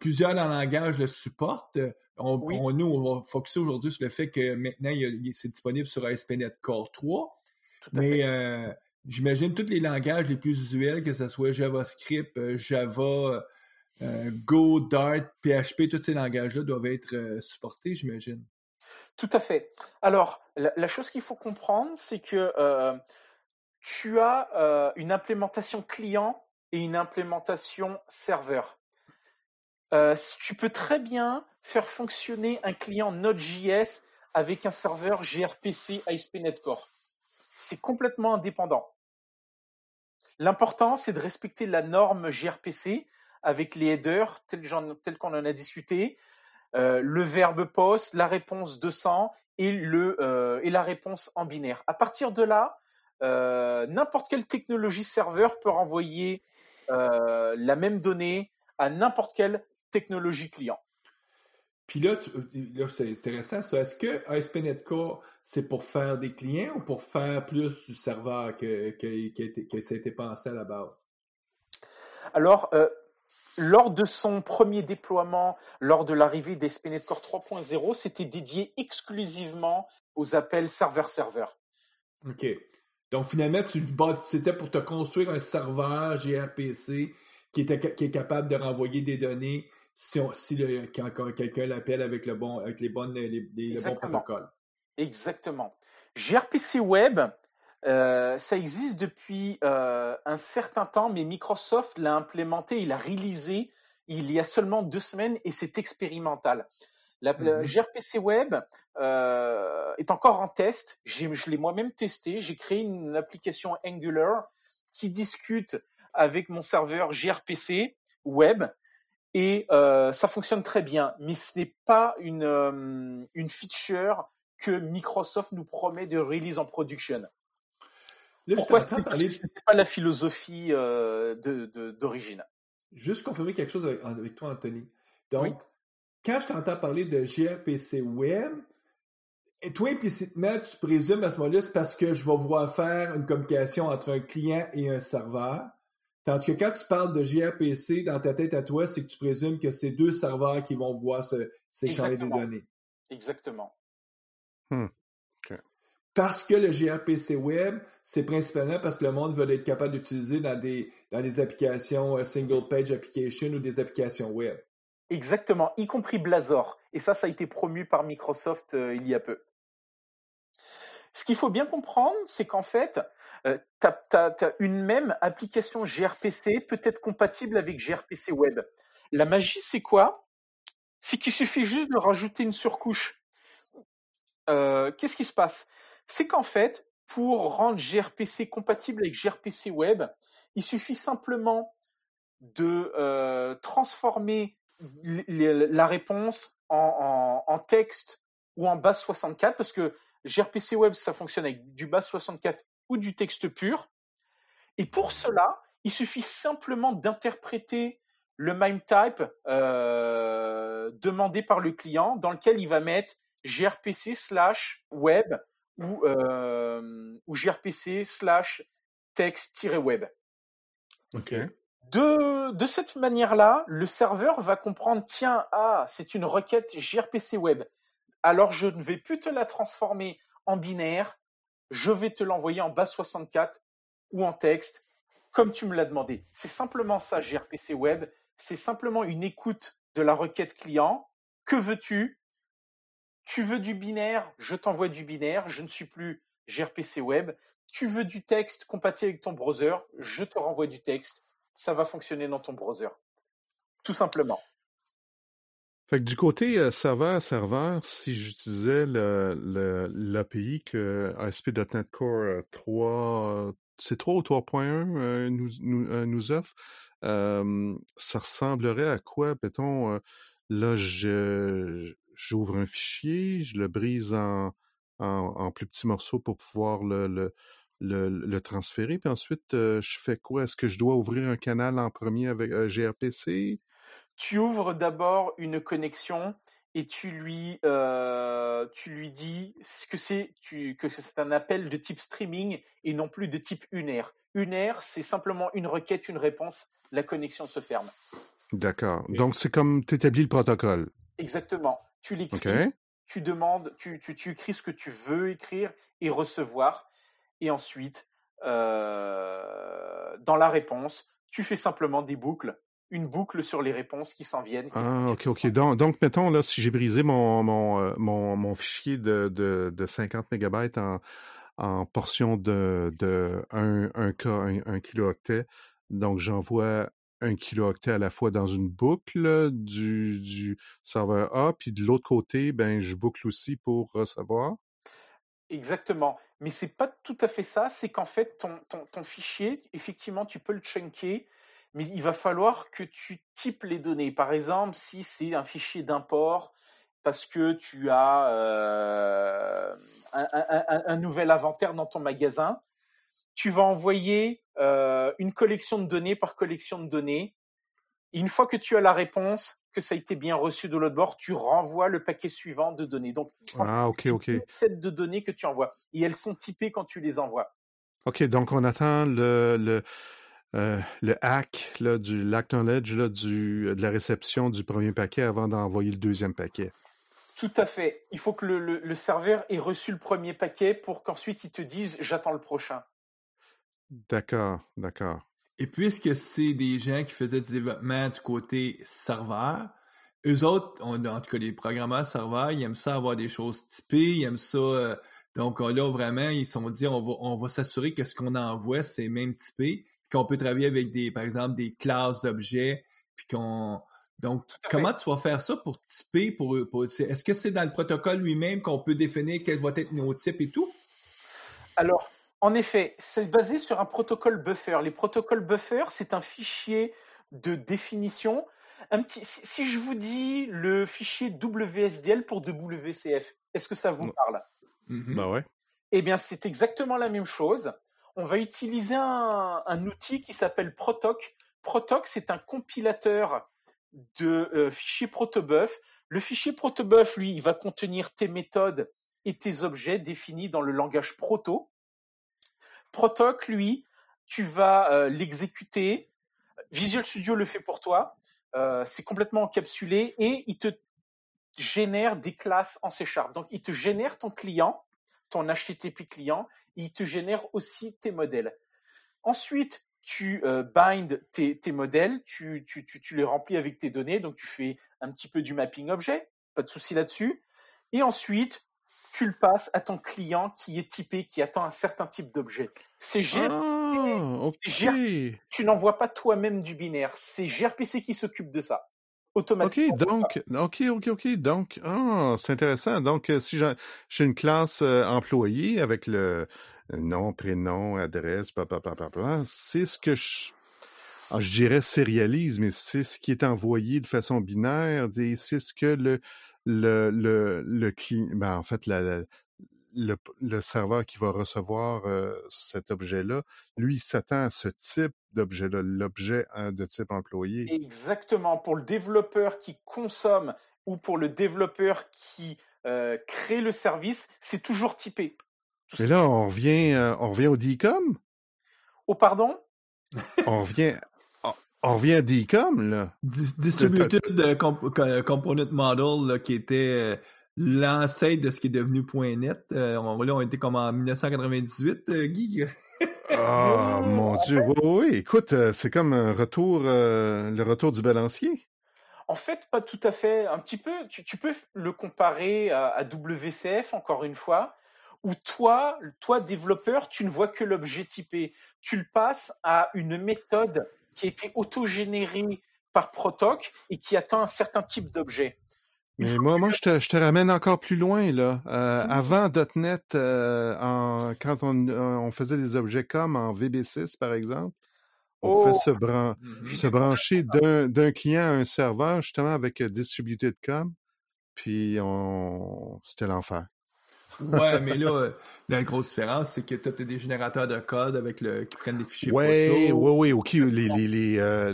plusieurs langages le supportent. On, nous, on va focuser aujourd'hui sur le fait que maintenant, c'est disponible sur ASP.NET Core 3. Tout à mais j'imagine tous les langages les plus usuels, que ce soit JavaScript, Java, euh, Go, Dart, PHP, tous ces langages-là doivent être euh, supportés, j'imagine. Tout à fait. Alors, la, chose qu'il faut comprendre, c'est que euh, tu as une implémentation client et une implémentation serveur. tu peux très bien faire fonctionner un client Node.js avec un serveur gRPC ISP NetCore. C'est complètement indépendant. L'important, c'est de respecter la norme gRPC avec les headers tels, qu'on en a discuté, euh, le verbe post, la réponse 200 et, le, euh, et la réponse en binaire. À partir de là, euh, n'importe quelle technologie serveur peut renvoyer la même donnée à n'importe quelle technologie client. Puis là, c'est intéressant Est-ce que ASP.NET Core, c'est pour faire des clients ou pour faire plus du serveur que, que ça a été pensé à la base? Alors, lors de son premier déploiement, lors de l'arrivée des Core 3.0, c'était dédié exclusivement aux appels serveur-serveur. OK. Donc finalement, c'était pour te construire un serveur gRPC qui, qui est capable de renvoyer des données si, quelqu'un l'appelle avec, le bon, avec les, bonnes, les bons protocoles. Exactement. GRPC Web, euh, ça existe depuis euh, un certain temps, mais Microsoft l'a implémenté, il a réalisé il y a seulement deux semaines et c'est expérimental. La, mm-hmm. gRPC Web euh, est encore en test. Je l'ai moi-même testé. J'ai créé une application Angular qui discute avec mon serveur gRPC Web et ça fonctionne très bien. Mais ce n'est pas une, une feature que Microsoft nous promet de release en production. Pourquoi ce n'est pas la philosophie euh, d'origine de, Juste confirmer quelque chose avec, toi, Anthony. Donc, quand je t'entends parler de gRPC Web, et toi, implicitement, tu présumes à ce moment-là, c'est parce que je vais voir faire une communication entre un client et un serveur. Tandis que quand tu parles de gRPC dans ta tête à toi, c'est que tu présumes que c'est deux serveurs qui vont voir s'échanger des données. Exactement. Hmm parce que le gRPC Web, c'est principalement parce que le monde veut être capable d'utiliser dans des, dans des applications euh, single page application ou des applications web. Exactement, y compris Blazor. Et ça, ça a été promu par Microsoft euh, il y a peu. Ce qu'il faut bien comprendre, c'est qu'en fait, euh, tu as, une même application gRPC peut être compatible avec gRPC Web. La magie, c'est quoi C'est qu'il suffit juste de rajouter une surcouche. Qu'est-ce qui se passe c'est qu'en fait, pour rendre gRPC compatible avec gRPC Web, il suffit simplement de euh, transformer la réponse en, texte ou en base 64, parce que gRPC Web, ça fonctionne avec du base 64 ou du texte pur. Et pour cela, il suffit simplement d'interpréter le MIME type euh, demandé par le client, dans lequel il va mettre gRPC slash web ou, ou gRPC slash text-web. De, de cette manière-là, le serveur va comprendre, tiens, ah, c'est une requête gRPC web. Alors je ne vais plus te la transformer en binaire, je vais te l'envoyer en base 64 ou en texte, comme tu me l'as demandé. C'est simplement ça, gRPC web. C'est simplement une écoute de la requête client. Que veux-tu tu veux du binaire, je t'envoie du binaire, je ne suis plus gRPC Web. Tu veux du texte compatible avec ton browser, je te renvoie du texte, ça va fonctionner dans ton browser. Tout simplement. du côté serveur-serveur, si j'utilisais l'API que ASP.NET Core 3, euh, ou 3.1 euh, nous, nous, euh, offre, ça ressemblerait à quoi, peut-on... là, je, j'ouvre un fichier, je le brise en, en, plus petits morceaux pour pouvoir le, le, le, transférer. Puis ensuite, euh, je fais quoi? Est-ce que je dois ouvrir un canal en premier avec un euh, gRPC? Tu ouvres d'abord une connexion et tu lui, euh, tu lui dis que c'est que c'est un appel de type streaming et non plus de type unaire. Unaire, c'est simplement une requête, une réponse, la connexion se ferme. D'accord. Donc c'est comme tu établis le protocole. Exactement tu l'écris, tu demandes, tu, tu, tu, écris ce que tu veux écrire et recevoir, et ensuite, dans la réponse, tu fais simplement des boucles une boucle sur les réponses qui s'en viennent. Ah, ok, ok. Donc, donc, mettons, là, si j'ai brisé mon, mon, mon, mon fichier de, de, de 50 MB en, en portions de, de un un k un kilo octet, donc j'envoie un kilo-octet à la fois dans une boucle du, serveur A, puis de l'autre côté, ben, je boucle aussi pour recevoir. Exactement. Mais ce n'est pas tout à fait ça. C'est qu'en fait, ton, fichier, effectivement, tu peux le chunker, mais il va falloir que tu types les données. Par exemple, si c'est un fichier d'import, parce que tu as euh, un, nouvel inventaire dans ton magasin, tu vas envoyer euh, une collection de données par collection de données. Et une fois que tu as la réponse, que ça a été bien reçu de l'autre bord, tu renvoies le paquet suivant de données. Donc, ah, cette de données que tu envoies. Et elles sont typées quand tu les envoies. OK, donc on attend le, le, euh, hack là, du l'acknowledge là, de la réception du premier paquet avant d'envoyer le deuxième paquet. Tout à fait. Il faut que le, le serveur ait reçu le premier paquet pour qu'ensuite il te dise j'attends le prochain. D'accord, d'accord. Et puisque c'est des gens qui faisaient du développement du côté serveur, eux autres, en tout cas les programmeurs serveurs, ils aiment ça avoir des choses typées, ils aiment ça. Euh, donc là, vraiment, ils se sont dit, on va, on va s'assurer que ce qu'on envoie, c'est même typé, qu'on peut travailler avec des, par exemple, des classes d'objets, puis qu'on. Donc, comment tu vas faire ça pour typer pour, pour Est-ce que c'est dans le protocole lui-même qu'on peut définir quels vont être nos types et tout? Alors, en effet, c'est basé sur un protocole buffer. Les protocoles buffer, c'est un fichier de définition. si je vous dis le fichier WSDL pour WCF, est-ce que ça vous parle mhm. bah ouais. Eh bien, c'est exactement la même chose. On va utiliser un, outil qui s'appelle Protoc. Protoc, c'est un compilateur de euh, fichiers protobuf. Le fichier protobuf, lui, il va contenir tes méthodes et tes objets définis dans le langage proto. Protoc, lui, tu vas euh, l'exécuter. Visual Studio le fait pour toi. Euh, c'est complètement encapsulé et il te génère des classes en C Sharp. Donc, il te génère ton client, ton HTTP client, il te génère aussi tes modèles. Ensuite, tu euh, binds tes, modèles, tu, tu, les remplis avec tes données, donc tu fais un petit peu du mapping objet, pas de souci là-dessus. Et ensuite, tu le passes à ton client qui est typé, qui attend un certain type d'objet. C'est GRPC. Ah, tu n'envoies pas toi-même du binaire. C'est GRPC qui s'occupe de ça. Automatiquement. OK, donc, OK, OK, OK. Donc, oh, c'est intéressant. Donc, euh, si j'ai une classe euh, employée avec le euh, nom, prénom, adresse, c'est ce que je ah, je dirais sérialise, mais c'est ce qui est envoyé de façon binaire, c'est ce que le, le, le, le client, en fait, le, serveur qui va recevoir cet objet-là, lui, s'attend à ce type d'objet-là, l'objet hein, de type employé. Exactement. Pour le développeur qui consomme ou pour le développeur qui crée le service, c'est toujours typé. Et là, on revient, on revient au DICOM? Oh, pardon? on revient on revient à là. Distributed euh, euh, Component Model, qui était euh, l'ancêtre de ce qui est devenu .NET. on, là, on était comme en 1998, Guy. oh, mon Dieu. Oui, écoute, c'est comme un retour, le retour du balancier. En fait, pas tout à fait. Un petit peu, tu, peux le comparer à, WCF, encore une fois, où toi, toi, développeur, tu ne vois que l'objet typé. Tu le passes à une méthode qui a été auto-généré par Protoc et qui attend un certain type d'objet. Mais moi, moi je, te, ramène encore plus loin. là. Euh, mhm. Avant .NET, euh, quand euh, on, faisait des objets comme en VB6, par exemple, on fait oh! mhm. se, brancher d'un client à un serveur, justement avec Distributed Com, puis c'était l'enfer. Ouais, mais là, euh, la grosse différence, c'est que tu as des générateurs de code avec qui prennent des fichiers Oui, Oui, oui, oui, OK. Euh, euh,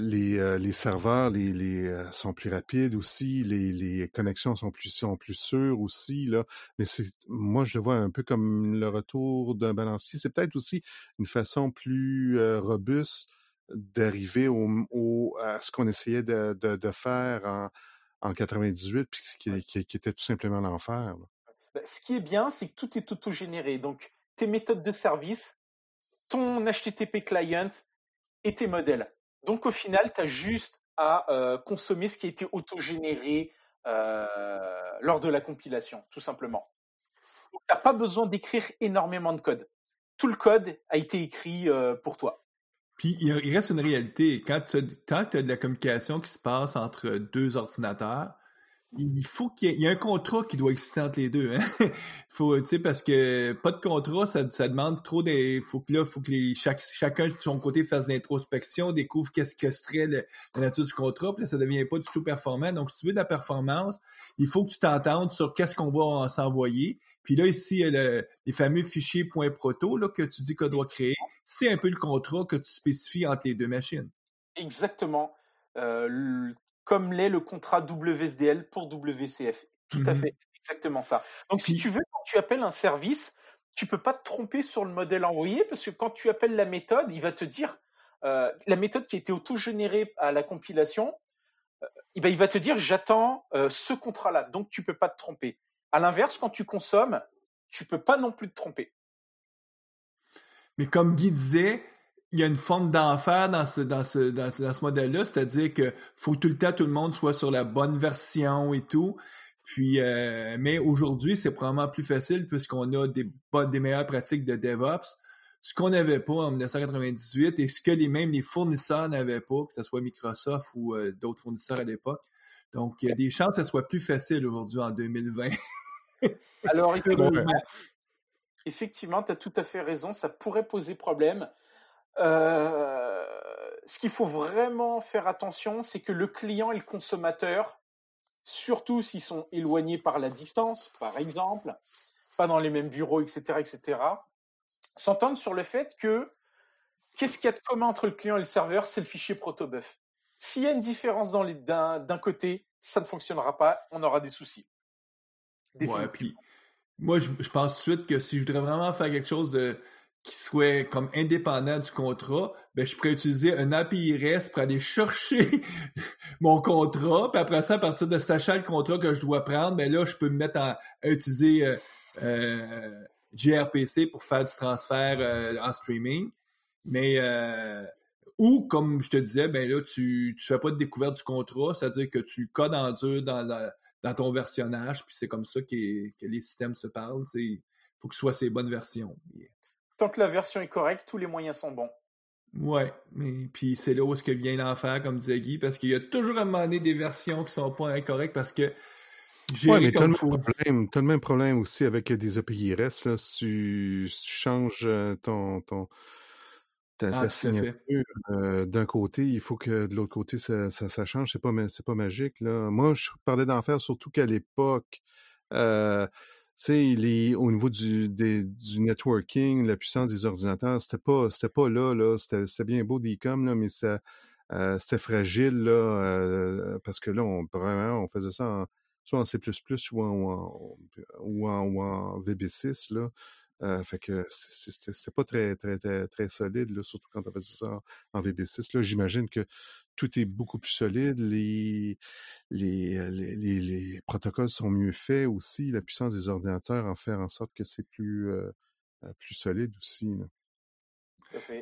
les, serveurs les, sont plus rapides aussi, les, connexions sont plus, sûres aussi. Là. Mais moi, je le vois un peu comme le retour d'un balancier. C'est peut-être aussi une façon plus robuste d'arriver au, à ce qu'on essayait de, faire en, en 98, puis qui était tout simplement l'enfer. Bah, ce qui est bien, c'est que tout est auto-généré. Donc, tes méthodes de service, ton HTTP client et tes modèles. Donc, au final, tu as juste à euh, consommer ce qui a été auto-généré euh, lors de la compilation, tout simplement. Tu n'as pas besoin d'écrire énormément de code. Tout le code a été écrit euh, pour toi. Puis il reste une réalité. Quand as de la communication qui se passe entre deux ordinateurs, il faut qu'il y, ait un contrat qui doit exister entre les deux. Hein? parce que pas de contrat, ça, demande trop des. Faut que là, faut que les, chaque, chacun de son côté fasse de l'introspection, découvre qu'est-ce que serait la nature du contrat, puis là, ça devient pas du tout performant. Donc, si tu veux de la performance, il faut que tu t'entendes sur qu'est-ce qu'on va s'envoyer. Puis là, ici, il y a les fameux fichiers .proto là, que tu dis qu'on doit créer. C'est un peu le contrat que tu spécifies entre les deux machines. Exactement. Euh, comme l'est le contrat WSDL pour WCF. Tout à mhm. fait, exactement ça. Donc si tu veux, quand tu appelles un service, tu peux pas te tromper sur le modèle envoyé parce que quand tu appelles la méthode, il va te dire euh, la méthode qui a été auto-générée à la compilation, euh, il va te dire j'attends euh, ce contrat-là. Donc tu peux pas te tromper. À l'inverse, quand tu consommes, tu peux pas non plus te tromper. Mais comme Guy disait, il y a une forme d'enfer dans ce, modèle-là, c'est-à-dire qu'il faut tout le temps tout le monde soit sur la bonne version et tout. Puis, euh, mais aujourd'hui, c'est probablement plus facile puisqu'on a des, meilleures pratiques de DevOps, ce qu'on n'avait pas en 1998 et ce que les mêmes les fournisseurs n'avaient pas, que ce soit Microsoft ou euh, d'autres fournisseurs à l'époque. Donc, il y a des chances que ce soit plus facile aujourd'hui en 2020. Alors, effectivement, tu as tout à fait raison, ça pourrait poser problème. Euh, ce qu'il faut vraiment faire attention, c'est que le client et le consommateur, surtout s'ils sont éloignés par la distance, par exemple, pas dans les mêmes bureaux, etc., etc., s'entendent sur le fait que qu'est-ce qu'il y a de commun entre le client et le serveur C'est le fichier protobuf. S'il y a une différence dans d'un, côté, ça ne fonctionnera pas, on aura des soucis. moi, je, je, pense tout de suite que si je voudrais vraiment faire quelque chose de, qui soit comme indépendant du contrat, ben, je pourrais utiliser un API REST pour aller chercher mon contrat. Puis après ça, à partir de cet achat de contrat que je dois prendre, mais ben là, je peux me mettre à, utiliser euh, gRPC euh, pour faire du transfert euh, en streaming. Mais euh, ou comme je te disais, ben là, tu ne fais pas de découverte du contrat, c'est-à-dire que tu codes en dur dans, ton versionnage, puis c'est comme ça que les systèmes se parlent. Il faut que ce soit ces bonnes versions tant que la version est correcte, tous les moyens sont bons. Ouais, mais puis c'est là où ce que vient l'enfer, comme disait Guy, parce qu'il y a toujours à demander des versions qui sont pas incorrectes parce que ouais, mais t'as le, problème, aussi avec des API REST. Si tu, changes euh, ton, ton ta, ah, signature euh, d'un côté, il faut que de l'autre côté, ça, ça, change. C'est pas, pas magique. Là. Moi, je parlais d'enfer surtout qu'à l'époque, euh, sais, au niveau du, des, du networking, la puissance des ordinateurs, c'était pas, c'était pas là, là. C'était, bien beau d'icom, là, mais c'était, euh, c'était fragile, là, euh, parce que là, on, on faisait ça soit en C++ ou en, ou VB6, là. Euh, fait que c'était pas très, très, très, solide, surtout quand on faisait ça en VB6. Là, j'imagine que tout est beaucoup plus solide, euh, les, les, les, protocoles sont mieux faits aussi, la puissance des ordinateurs en fait en sorte que c'est plus, euh, plus solide aussi.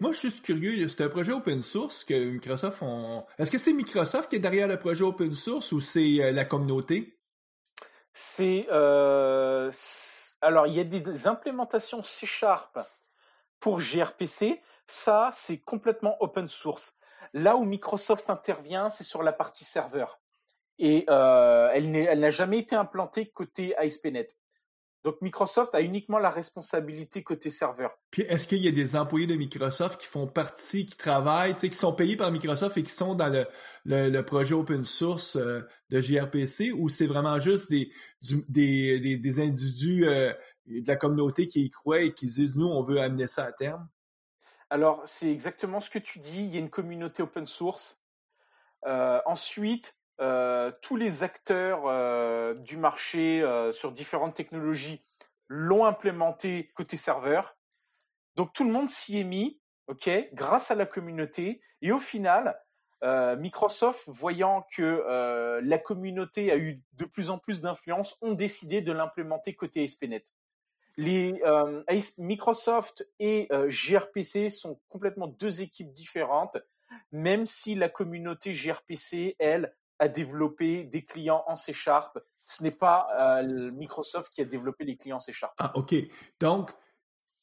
Moi, je suis juste curieux. C'est un projet open source que Microsoft ont. Est-ce que c'est Microsoft qui est derrière le projet open source ou c'est la communauté? C'est euh, alors il y a des implémentations C# -sharp pour gRPC. Ça, c'est complètement open source. Là où Microsoft intervient, c'est sur la partie serveur. Et euh, elle n'a jamais été implantée côté ASP.NET. Donc Microsoft a uniquement la responsabilité côté serveur. Puis est-ce qu'il y a des employés de Microsoft qui font partie, qui travaillent, qui sont payés par Microsoft et qui sont dans le, le, projet open source euh, de JRPC ou c'est vraiment juste des, des, des, des, individus euh, de la communauté qui y croient et qui disent nous on veut amener ça à terme? Alors c'est exactement ce que tu dis, il y a une communauté open source. Euh, ensuite, euh, tous les acteurs euh, du marché euh, sur différentes technologies l'ont implémenté côté serveur. Donc tout le monde s'y est mis, ok, grâce à la communauté. Et au final, Microsoft, voyant que la communauté a eu de plus en plus d'influence, ont décidé de l'implémenter côté ASP.NET. Les, Microsoft et gRPC sont complètement deux équipes différentes, même si la communauté gRPC, elle, a développé des clients en C Sharp. Ce n'est pas euh, Microsoft qui a développé les clients C Sharp. Ah, OK. Donc,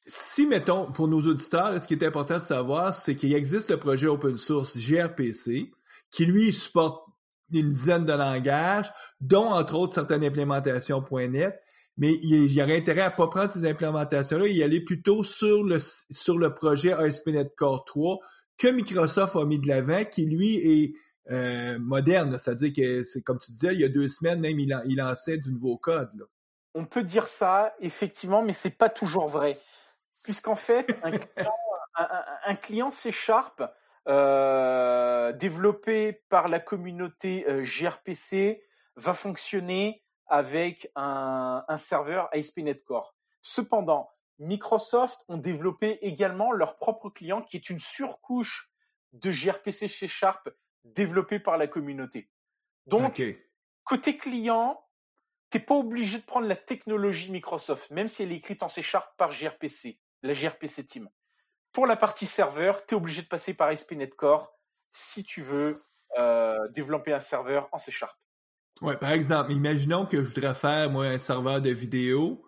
si, mettons, pour nos auditeurs, ce qui est important de savoir, c'est qu'il existe le projet open source gRPC qui, lui, supporte une dizaine de langages, dont, entre autres, certaines implémentations .NET. Mais il y aurait intérêt à pas prendre ces implémentations-là et y aller plutôt sur le, sur le projet ASP.NET Core 3 que Microsoft a mis de l'avant, qui, lui, est euh, moderne. C'est-à-dire que, c'est comme tu disais, il y a deux semaines, même, il, il lançait du nouveau code. On peut dire ça, effectivement, mais ce n'est pas toujours vrai. Puisqu'en fait, un client, c euh, développé par la communauté euh, gRPC va fonctionner avec un, un serveur ASP.NET Core. Cependant, Microsoft ont développé également leur propre client qui est une surcouche de gRPC chez Sharp développé par la communauté. Donc, côté client, t'es pas obligé de prendre la technologie Microsoft, même si elle est écrite en C Sharp par gRPC, la gRPC Team. Pour la partie serveur, tu es obligé de passer par SPNet Core si tu veux euh, développer un serveur en C Sharp. Ouais, par exemple, imaginons que je voudrais faire, moi, un serveur de vidéo,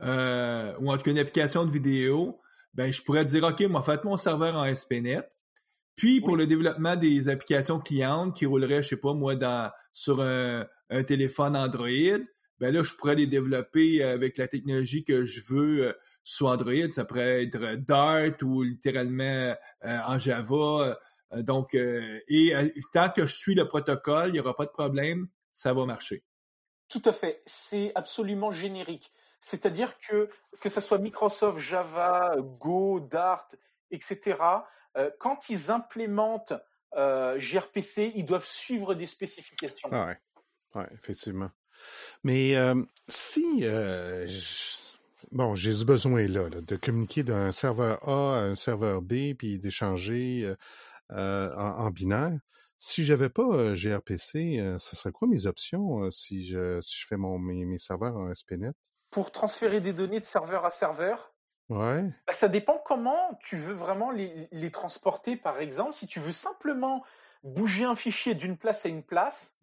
euh, ou en tout cas une application de vidéo, ben, je pourrais dire, OK, moi, faites mon serveur en SPNet, puis pour le développement des applications clientes qui rouleraient, je ne sais pas moi, sur un, téléphone Android, ben là, je pourrais les développer euh, avec la technologie que je veux euh, sur Android. Ça pourrait être euh, Dart ou littéralement en Java. donc, et tant que je suis le protocole, il n'y aura pas de problème, ça va marcher. Tout à fait. C'est absolument générique. C'est-à-dire que que ce soit Microsoft, Java, Go, Dart, etc. Euh, quand ils implémentent euh, gRPC, ils doivent suivre des spécifications. Ah ouais. ouais, effectivement. Mais euh, si bon, j'ai ce besoin-là de communiquer d'un serveur A à un serveur B, puis d'échanger en, binaire. Si j'avais pas gRPC, ça serait quoi mes options si je, je, fais mon, mes, mes serveurs en SPNet? Pour transférer des données de serveur à serveur, bah, ça dépend comment tu veux vraiment les, transporter, par exemple. Si tu veux simplement bouger un fichier d'une place à une place,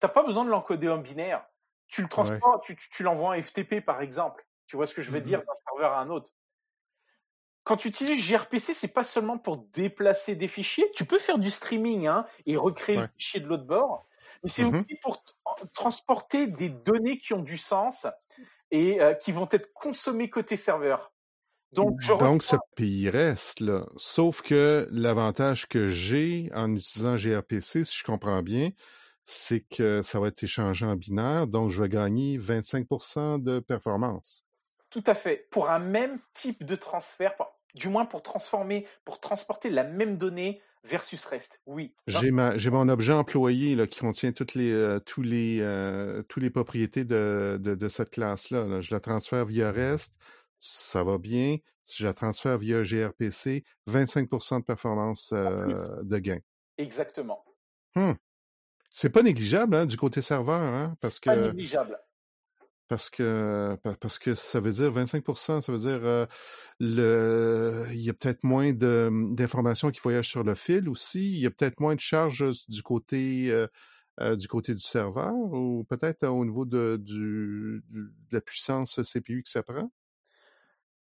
t'as pas besoin de l'encoder en binaire. Tu le transportes, tu, l'envoies en FTP, par exemple. Tu vois ce que je veux mmh dire d'un serveur à un autre. Quand tu utilises gRPC, c'est pas seulement pour déplacer des fichiers. Tu peux faire du streaming hein, et recréer le fichier de l'autre bord, mais c'est mmh aussi pour transporter des données qui ont du sens et euh, qui vont être consommées côté serveur. Donc, ce pays reste, là. Sauf que l'avantage que j'ai en utilisant gRPC, si je comprends bien, c'est que ça va être échangé en binaire, donc je vais gagner 25 de performance. Tout à fait. Pour un même type de transfert, du moins pour transformer, pour transporter la même donnée versus REST, oui. J'ai mon objet employé là, qui contient toutes les, euh, tous les, euh, les propriétés de, de, cette classe-là. Là. Je la transfère via REST ça va bien. Si je la transfère via gRPC, 25 de performance euh, de gain. Exactement. Hum. C'est pas négligeable hein, du côté serveur, hein, parce que. Pas négligeable. Parce que, parce que ça veut dire 25 ça veut dire euh, le, il y a peut-être moins hum, d'informations qui voyagent sur le fil aussi, il y a peut-être moins de charges du côté euh, du côté du serveur ou peut-être au niveau de, du, de la puissance CPU que ça prend?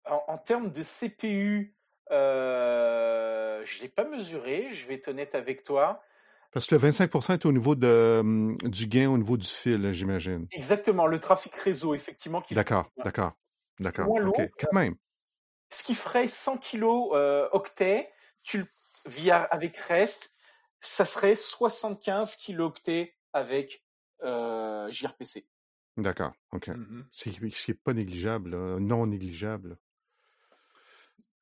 en, termes de CPU, euh, je ne l'ai pas mesuré, je vais être honnête avec toi. Parce que le 25 est au niveau de, hum, du gain, au niveau du fil, j'imagine. Exactement, le trafic réseau, effectivement. D'accord, d'accord, d'accord. Quand même. Ce qui ferait 100 kilo euh, octets, tu le via avec REST, ça serait 75 kilo-octets avec euh, D'accord, ok. Mm-hmm. Ce qui n'est pas négligeable, non négligeable.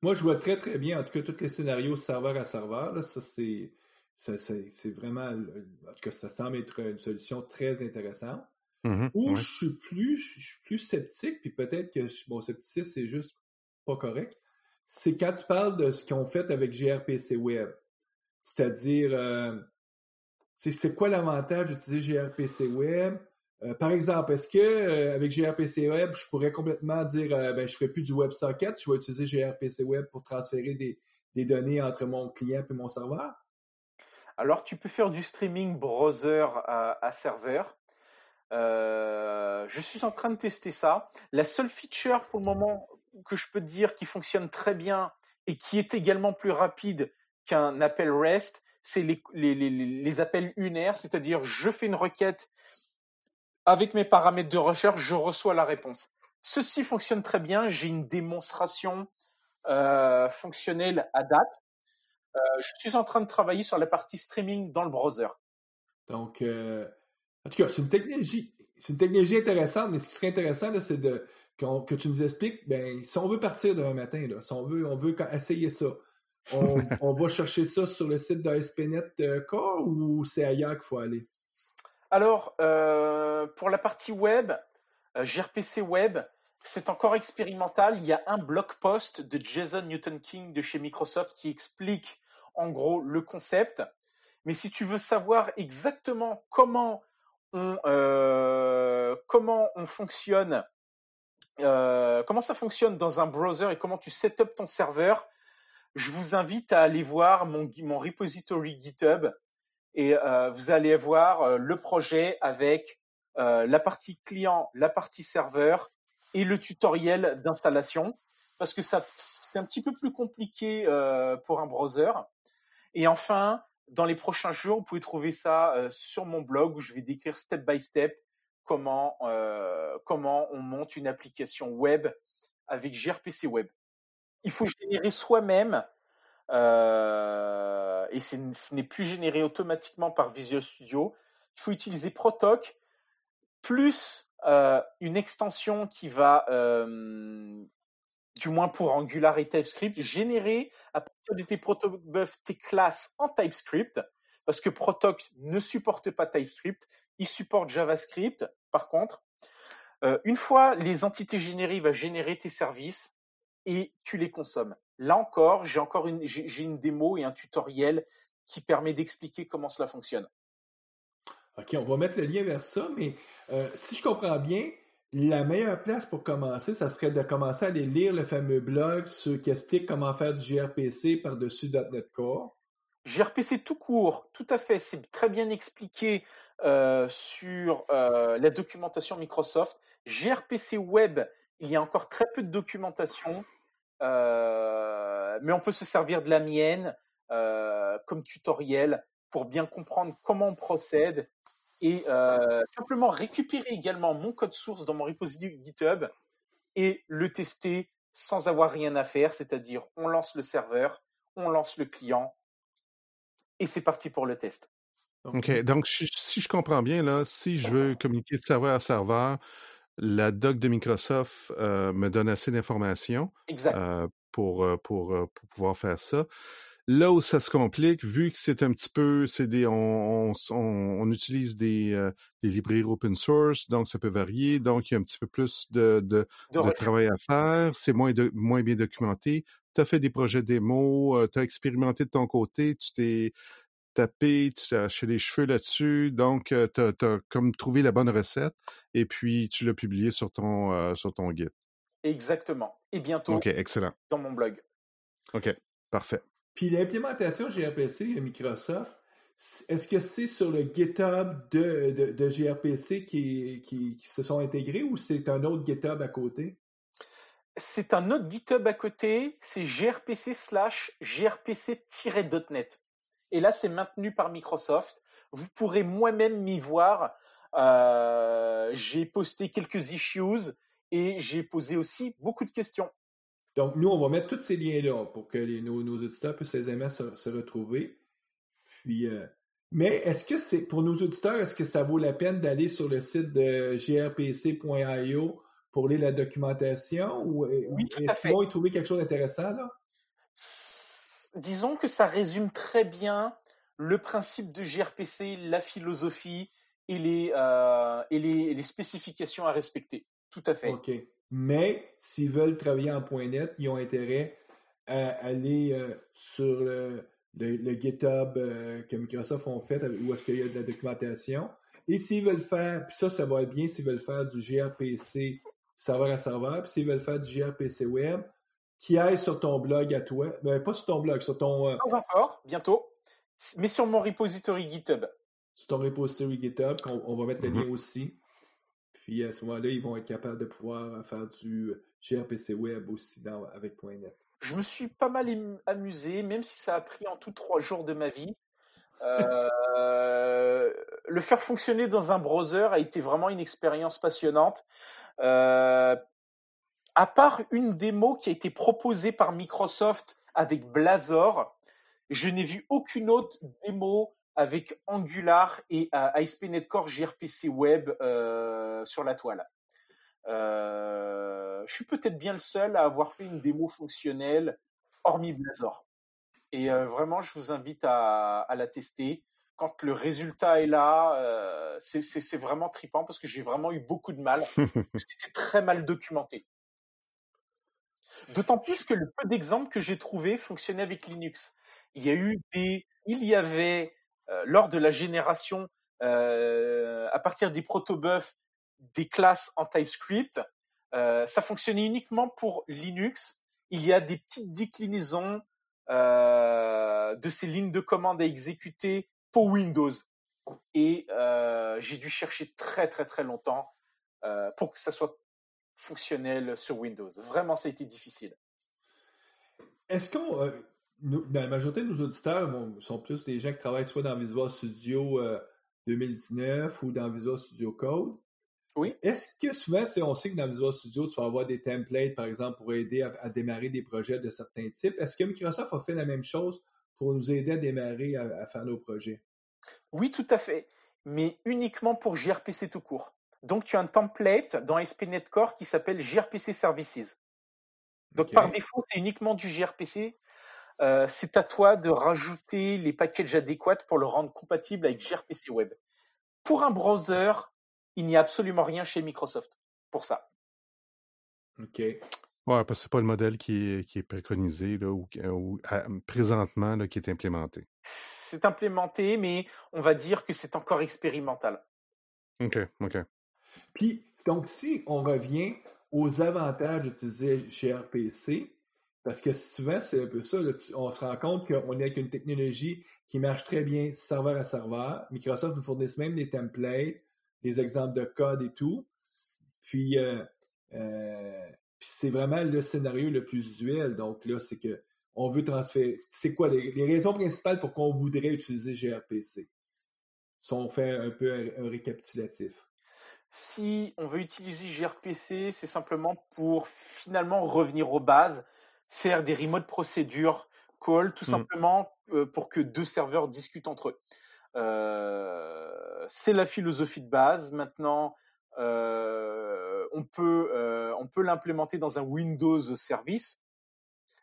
Moi, je vois très, très bien, en tout cas, tous les scénarios serveur à serveur. ça, c'est, vraiment, en tout cas, ça semble être une solution très intéressante. Mmh Ou je suis plus, je suis plus sceptique, puis peut-être que mon scepticisme, c'est juste pas correct. C'est quand tu parles de ce qu'on fait avec gRPC Web. C'est-à-dire, euh, c'est quoi l'avantage d'utiliser gRPC Web? Euh, par exemple, est-ce que euh, avec gRPC Web, je pourrais complètement dire euh, ben, je ne ferai plus du WebSocket, je vais utiliser gRPC Web pour transférer des, des, données entre mon client et mon serveur? Alors, tu peux faire du streaming browser à, serveur. je suis en train de tester ça. La seule feature pour le moment que je peux te dire qui fonctionne très bien et qui est également plus rapide qu'un appel REST, c'est les, les, les, les appels unaires, c'est-à-dire je fais une requête avec mes paramètres de recherche, je reçois la réponse. Ceci fonctionne très bien. J'ai une démonstration euh, fonctionnelle à date. Euh, je suis en train de travailler sur la partie streaming dans le browser. Donc, euh, en tout cas, c'est une technologie, c'est une technologie intéressante, mais ce qui serait intéressant, c'est de que tu nous expliques, ben, si on veut partir demain matin, si on veut, on veut essayer ça, on, on va chercher ça sur le site d'ASP.net Core ou c'est ailleurs qu'il faut aller? Alors, euh, pour la partie web, euh, gRPC web, c'est encore expérimental. Il y a un blog post de Jason Newton King de chez Microsoft qui explique en gros le concept. Mais si tu veux savoir exactement comment euh, comment on fonctionne, comment ça fonctionne dans un browser et comment tu set up ton serveur, je vous invite à aller voir mon, mon repository GitHub et euh, vous allez voir euh, le projet avec euh, la partie client, la partie serveur et le tutoriel d'installation parce que ça c'est un petit peu plus compliqué pour un browser. Et enfin, dans les prochains jours, vous pouvez trouver ça sur mon blog où je vais décrire step by step comment comment on monte une application web avec gRPC Web. Il faut générer soi-même et ce n'est plus généré automatiquement par Visual Studio. Il faut utiliser Protoc plus euh, une extension qui va, euh, du moins pour Angular et TypeScript, générer à partir de tes protobuf tes classes en TypeScript, parce que Protoc ne supporte pas TypeScript, il supporte JavaScript par contre. Euh, une fois les entités générées, il va générer tes services et tu les consommes. Là encore, j'ai encore une, j'ai une démo et un tutoriel qui permet d'expliquer comment cela fonctionne. OK, on va mettre le lien vers ça, mais euh, si je comprends bien, la meilleure place pour commencer, ça serait de commencer à aller lire le fameux blog qui explique comment faire du gRPC par-dessus .NET Core. gRPC tout court, tout à fait, c'est très bien expliqué euh, sur euh, la documentation Microsoft. gRPC Web, il y a encore très peu de documentation. Euh, mais on peut se servir de la mienne euh, comme tutoriel pour bien comprendre comment on procède et euh, simplement récupérer également mon code source dans mon repository GitHub et le tester sans avoir rien à faire, c'est-à-dire on lance le serveur, on lance le client et c'est parti pour le test. OK, donc si, je comprends bien, là, si je veux communiquer de serveur à serveur, la doc de Microsoft euh, me donne assez d'informations euh, pour, euh, pour, pouvoir faire ça. Là où ça se complique, vu que c'est un petit peu, on, utilise des, librairies open source, donc ça peut varier, mm-hmm. donc il y a un petit peu plus de, travail à faire, c'est moins, moins bien documenté. Tu as fait des projets démo, tu as expérimenté de ton côté, tu t'es tapé, tu as les cheveux là-dessus. Donc, euh, tu as, comme trouvé la bonne recette et puis tu l'as publié sur ton, euh, sur ton guide. Exactement. Et bientôt OK, excellent. dans mon blog. OK, parfait. Puis l'implémentation gRPC Microsoft, est-ce que c'est sur le GitHub de, de, gRPC qui, qui, se sont intégrés ou c'est un autre GitHub à côté? C'est un autre GitHub à côté, c'est grpc slash grpc-.net. Et là, c'est maintenu par Microsoft. Vous pourrez moi-même m'y voir. Euh, j'ai posté quelques issues et j'ai posé aussi beaucoup de questions. Donc, nous, on va mettre tous ces liens-là pour que les, nos, auditeurs puissent aisément se, retrouver. Puis, euh, mais est-ce que c'est pour nos auditeurs, est-ce que ça vaut la peine d'aller sur le site de grpc.io pour lire la documentation ou euh, oui, est-ce qu'ils vont y trouver quelque chose d'intéressant là? disons que ça résume très bien le principe de gRPC, la philosophie et euh, les, spécifications à respecter. Tout à fait. OK. Mais s'ils veulent travailler en point net, ils ont intérêt à aller euh, sur le, GitHub euh, que Microsoft ont fait, où est-ce qu'il y a de la documentation. Et s'ils veulent faire, puis ça, ça va être bien, s'ils veulent faire du gRPC serveur à serveur, puis s'ils veulent faire du gRPC web, qui aille sur ton blog à toi. Ben, pas sur ton blog, sur ton. Euh, pas encore, bientôt. Mais sur mon repository GitHub. Sur ton repository GitHub, on, va mettre le mm-hmm. lien aussi. Puis à ce moment-là, ils vont être capables de pouvoir euh, faire du euh, gRPC Web aussi dans, avec .NET. Je me suis pas mal amusé, même si ça a pris en tout trois jours de ma vie. le faire fonctionner dans un browser a été vraiment une expérience passionnante à part une démo qui a été proposée par Microsoft avec Blazor, je n'ai vu aucune autre démo avec Angular et ASP.NET euh, Core gRPC Web euh, sur la toile. Euh, je suis peut-être bien le seul à avoir fait une démo fonctionnelle, hormis Blazor. Et vraiment, je vous invite à, à, la tester. Quand le résultat est là, c'est vraiment tripant parce que j'ai vraiment eu beaucoup de mal. C'était très mal documenté. D'autant plus que le peu d'exemples que j'ai trouvés fonctionnaient avec Linux. Il y a eu des, il y avait euh, lors de la génération euh, à partir des protobufs des classes en TypeScript, euh, ça fonctionnait uniquement pour Linux. Il y a des petites déclinaisons de ces lignes de commande à exécuter pour Windows. Et j'ai dû chercher très très très longtemps pour que ça soit fonctionnel sur Windows. Vraiment, ça a été difficile. Est-ce qu'on. Euh, ben, la majorité de nos auditeurs sont plus des gens qui travaillent soit dans Visual Studio 2019 euh, ou dans Visual Studio Code. Oui. Est-ce que souvent, on sait que dans Visual Studio, tu vas avoir des templates, par exemple, pour aider à, démarrer des projets de certains types. Est-ce que Microsoft a fait la même chose pour nous aider à démarrer, à, faire nos projets? Oui, tout à fait. Mais uniquement pour gRPC tout court. Donc, tu as un template dans SPNetCore Core qui s'appelle gRPC Services. Donc, par défaut, c'est uniquement du gRPC. Euh, c'est à toi de rajouter les packages adéquats pour le rendre compatible avec gRPC Web. Pour un browser, il n'y a absolument rien chez Microsoft pour ça. OK. Ouais, parce que c'est pas le modèle qui est, préconisé là, ou, présentement là, qui est implémenté. C'est implémenté, mais on va dire que c'est encore expérimental. OK, OK. Puis, donc, si on revient aux avantages d'utiliser gRPC, parce que souvent, c'est un peu ça, on se rend compte qu'on est avec une technologie qui marche très bien serveur à serveur. Microsoft nous fournit même des templates, des exemples de code et tout. Euh, euh, puis, c'est vraiment le scénario le plus usuel. Donc là, c'est que on veut transférer. C'est quoi les, raisons principales pour qu'on voudrait utiliser gRPC? Si on fait un peu un récapitulatif. Si on veut utiliser gRPC, c'est simplement pour finalement revenir aux bases, faire des remote procédures call, tout mm. simplement euh, pour que deux serveurs discutent entre eux. Euh, c'est la philosophie de base. Maintenant, euh, on peut, l'implémenter dans un Windows service.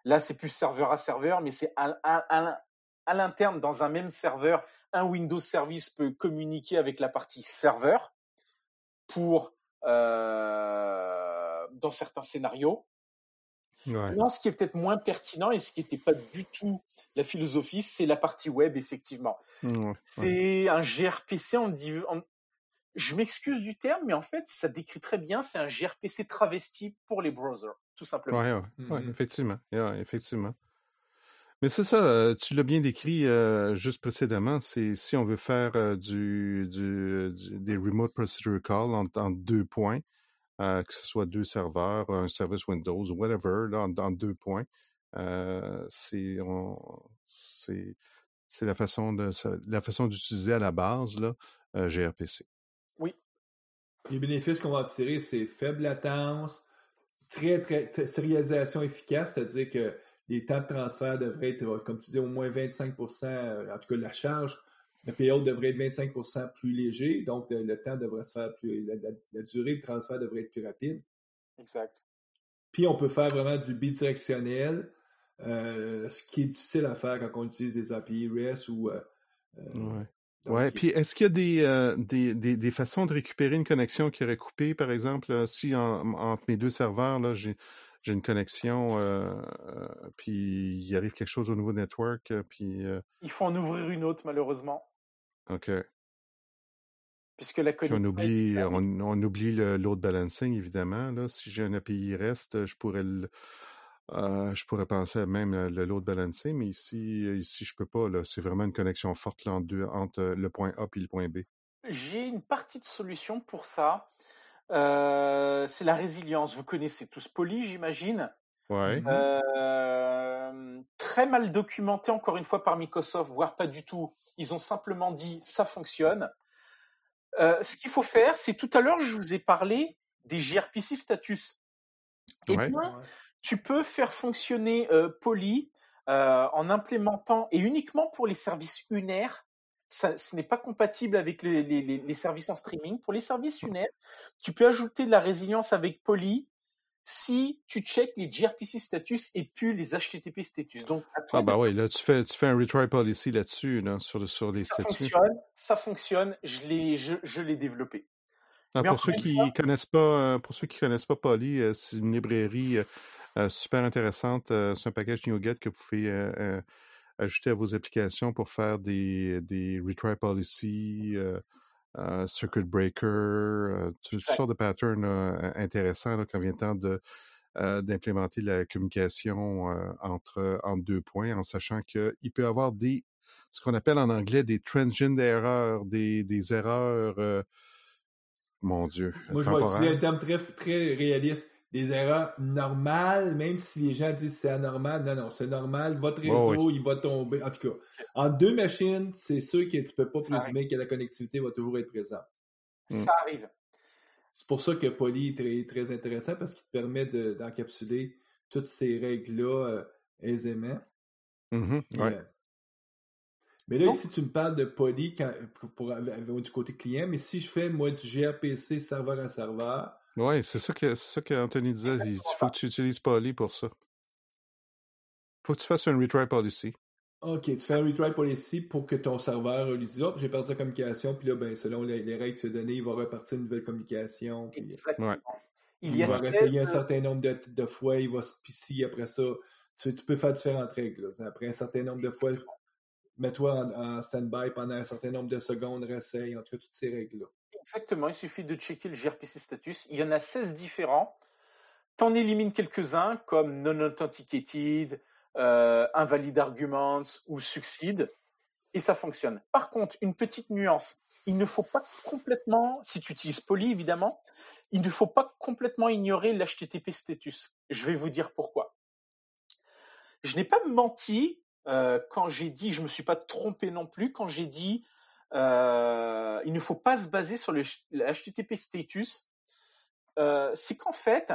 Là, c'est plus serveur à serveur, mais c'est à l'interne dans un même serveur. Un Windows service peut communiquer avec la partie serveur pour euh, dans certains scénarios. Non, ce qui est peut-être moins pertinent et ce qui n'était pas du tout la philosophie, c'est la partie web, effectivement. Mmh, c'est un gRPC je m'excuse du terme, mais en fait, ça décrit très bien, c'est un gRPC travesti pour les browsers, tout simplement. Oui, mmh, mmh. effectivement. effectivement. Mais c'est ça, euh, tu l'as bien décrit euh, juste précédemment, c'est si on veut faire euh, du, du, des remote procedure call en, deux points, que ce soit deux serveurs, un service Windows, whatever, dans en, deux points, c'est c'est la façon de la façon d'utiliser à la base là gRPC. Oui. Les bénéfices qu'on va tirer, c'est faible latence, très très, très sérialisation efficace, c'est-à-dire que les temps de transfert devraient être, euh, comme tu dis, au moins 25 euh, en tout cas la charge, le payout devrait être 25 plus léger, donc euh, le temps devrait se faire plus, la, durée de transfert devrait être plus rapide. Exact. Puis on peut faire vraiment du bidirectionnel, ce qui est difficile à faire quand on utilise des API REST ou. ouais. Puis est-ce qu'il y a des, des, façons de récupérer une connexion qui aurait coupé, par exemple, si entre mes deux serveurs, là, j'ai j'ai une connexion, euh, euh, puis il arrive quelque chose au nouveau network, euh, puis... Il faut en ouvrir une autre, malheureusement. OK. Puisque On oublie, le load balancing, évidemment. Là. Si j'ai un API REST, je pourrais je pourrais penser à même le load balancing, mais ici, ici je peux pas. C'est vraiment une connexion forte entre, le point A et le point B. J'ai une partie de solution pour ça. Euh, c'est la résilience. Vous connaissez tous Poli, j'imagine. Mmh euh, très mal documenté encore une fois par Microsoft, voire pas du tout. Ils ont simplement dit ça fonctionne. Euh, ce qu'il faut faire, c'est tout à l'heure, je vous ai parlé des gRPC status. Et eh tu peux faire fonctionner poli en implémentant, et uniquement pour les services unaires, ce n'est pas compatible avec les, services en streaming. Pour les services funèbres, tu peux ajouter de la résilience avec Poly si tu check les gRPC status et plus les HTTP status. Donc, ah bah oui, là tu fais, tu fais un retry policy là-dessus, sur, sur les ça Fonctionne, ça fonctionne, je l'ai, je, l'ai développé. Ah, pour, ceux qui ne connaissent pas, euh, pour ceux qui connaissent pas Poly, euh, c'est une librairie euh, super intéressante. c'est un package NuGet que vous pouvez ajouter à vos applications pour faire des, des retry policy, euh, euh, circuit breaker, euh, toutes sortes de patterns intéressants là, quand vient le temps de d'implémenter la communication entre, entre deux points, en sachant qu'il peut y avoir des ce qu'on appelle en anglais des transient errors, des, des erreurs mon Dieu. Moi, je vois un terme très réaliste des erreurs normales, même si les gens disent c'est anormal. Non, non, c'est normal. Votre réseau, il va tomber. En tout cas, en deux machines, c'est sûr que tu ne peux pas présumer que la connectivité va toujours être présente. Mm. Ça arrive. C'est pour ça que Poly est très, intéressant parce qu'il te permet d'encapsuler toutes ces règles-là euh, aisément. Mm-hmm, euh, mais là, si tu me parles de Poly pour, du côté client, mais si je fais, moi, du gRPC serveur à serveur, oui, c'est ça que c'est ça que Anthony disait. Il faut que tu utilises Poly pour ça. Il Faut que tu fasses un retry policy. OK, tu fais un retry policy pour que ton serveur lui dise oh, j'ai perdu la communication, puis là, ben, selon les, règles que se données, il va repartir une nouvelle communication. Puis, euh, Il, va essayer un certain nombre de, de, fois, il va se pisser après ça. Tu, peux faire différentes règles. Après un certain nombre de fois, mets-toi en, stand-by pendant un certain nombre de secondes, réessaye, entre toutes ces règles-là. Exactement, il suffit de checker le gRPC status. Il y en a 16 différents. tu en élimines quelques-uns comme non authenticated, euh, invalid arguments ou succeed et ça fonctionne. Par contre, une petite nuance, il ne faut pas complètement, si tu utilises Poly évidemment, il ne faut pas complètement ignorer l'HTTP status. Je vais vous dire pourquoi. Je n'ai pas menti euh, quand j'ai dit, je ne me suis pas trompé non plus quand j'ai dit euh, il ne faut pas se baser sur le HTTP status, euh, c'est qu'en fait,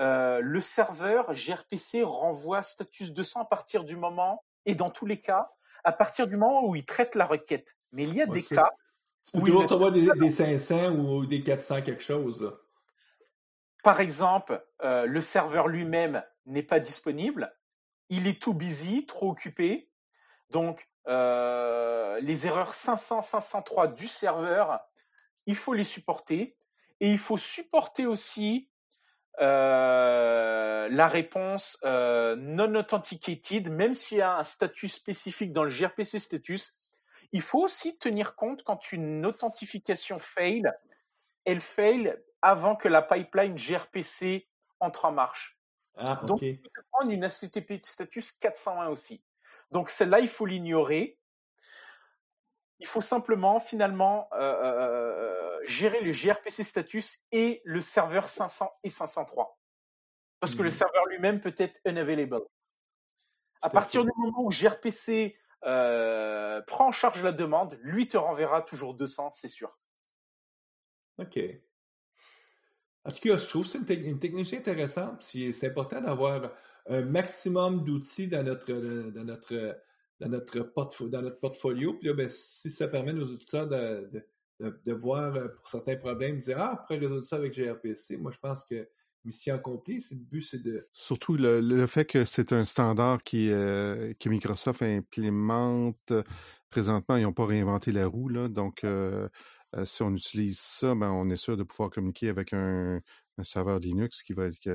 euh, le serveur gRPC renvoie status 200 à partir du moment, et dans tous les cas, à partir du moment où il traite la requête. Mais il y a des cas... Où tu toujours des, des 500 ou des 400 quelque chose. Par exemple, le serveur lui-même n'est pas disponible, il est tout busy, trop occupé, donc euh, les erreurs 500, 503 du serveur, il faut les supporter. Et il faut supporter aussi euh, la réponse euh, non authenticated, même s'il y a un statut spécifique dans le gRPC status. Il faut aussi tenir compte quand une authentification fail, elle fail avant que la pipeline gRPC entre en marche. Ah, Donc, on prendre une HTTP status 401 aussi. Donc celle-là, il faut l'ignorer. Il faut simplement finalement euh, euh, euh, gérer le gRPC status et le serveur 500 et 503. Parce que le mmh. serveur lui-même peut être unavailable. À partir du moment où gRPC prend en charge la demande, lui te renverra toujours 200, c'est sûr. OK. En tout cas, je trouve que c'est une, technologie intéressante. C'est important d'avoir un maximum d'outils dans notre, euh, dans notre, euh, dans notre, portfolio, dans notre portfolio. Puis là, ben, si ça permet aux auditeurs de, de, voir euh, pour certains problèmes, dire Ah, après résoudre ça avec gRPC, moi je pense que mission accomplie. C'est le but, c'est de. Surtout le, fait que c'est un standard qui, que Microsoft implémente présentement. Ils n'ont pas réinventé la roue, là. Donc, si on utilise ça, ben, on est sûr de pouvoir communiquer avec un, un serveur Linux qui va être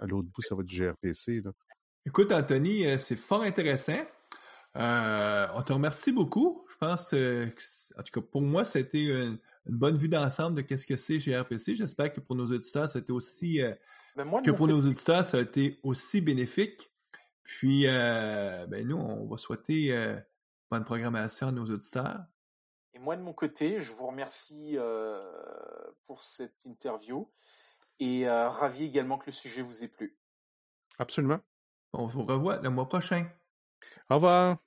à l'autre bout, ça va être du gRPC. Écoute, Anthony, euh, c'est fort intéressant. Euh, on te remercie beaucoup. Je pense euh, que, en tout cas, pour moi, ça a été une, bonne vue d'ensemble de qu'est-ce que c'est gRPC. J'espère que pour nos auditeurs, ça a été aussi que pour nos auditeurs, ça a été aussi bénéfique. Puis, ben, nous, on va souhaiter bonne programmation à nos auditeurs. Et moi, de mon côté, je vous remercie pour cette interview et euh, ravi également que le sujet vous ait plu. Absolument. On vous revoit le mois prochain. Au revoir.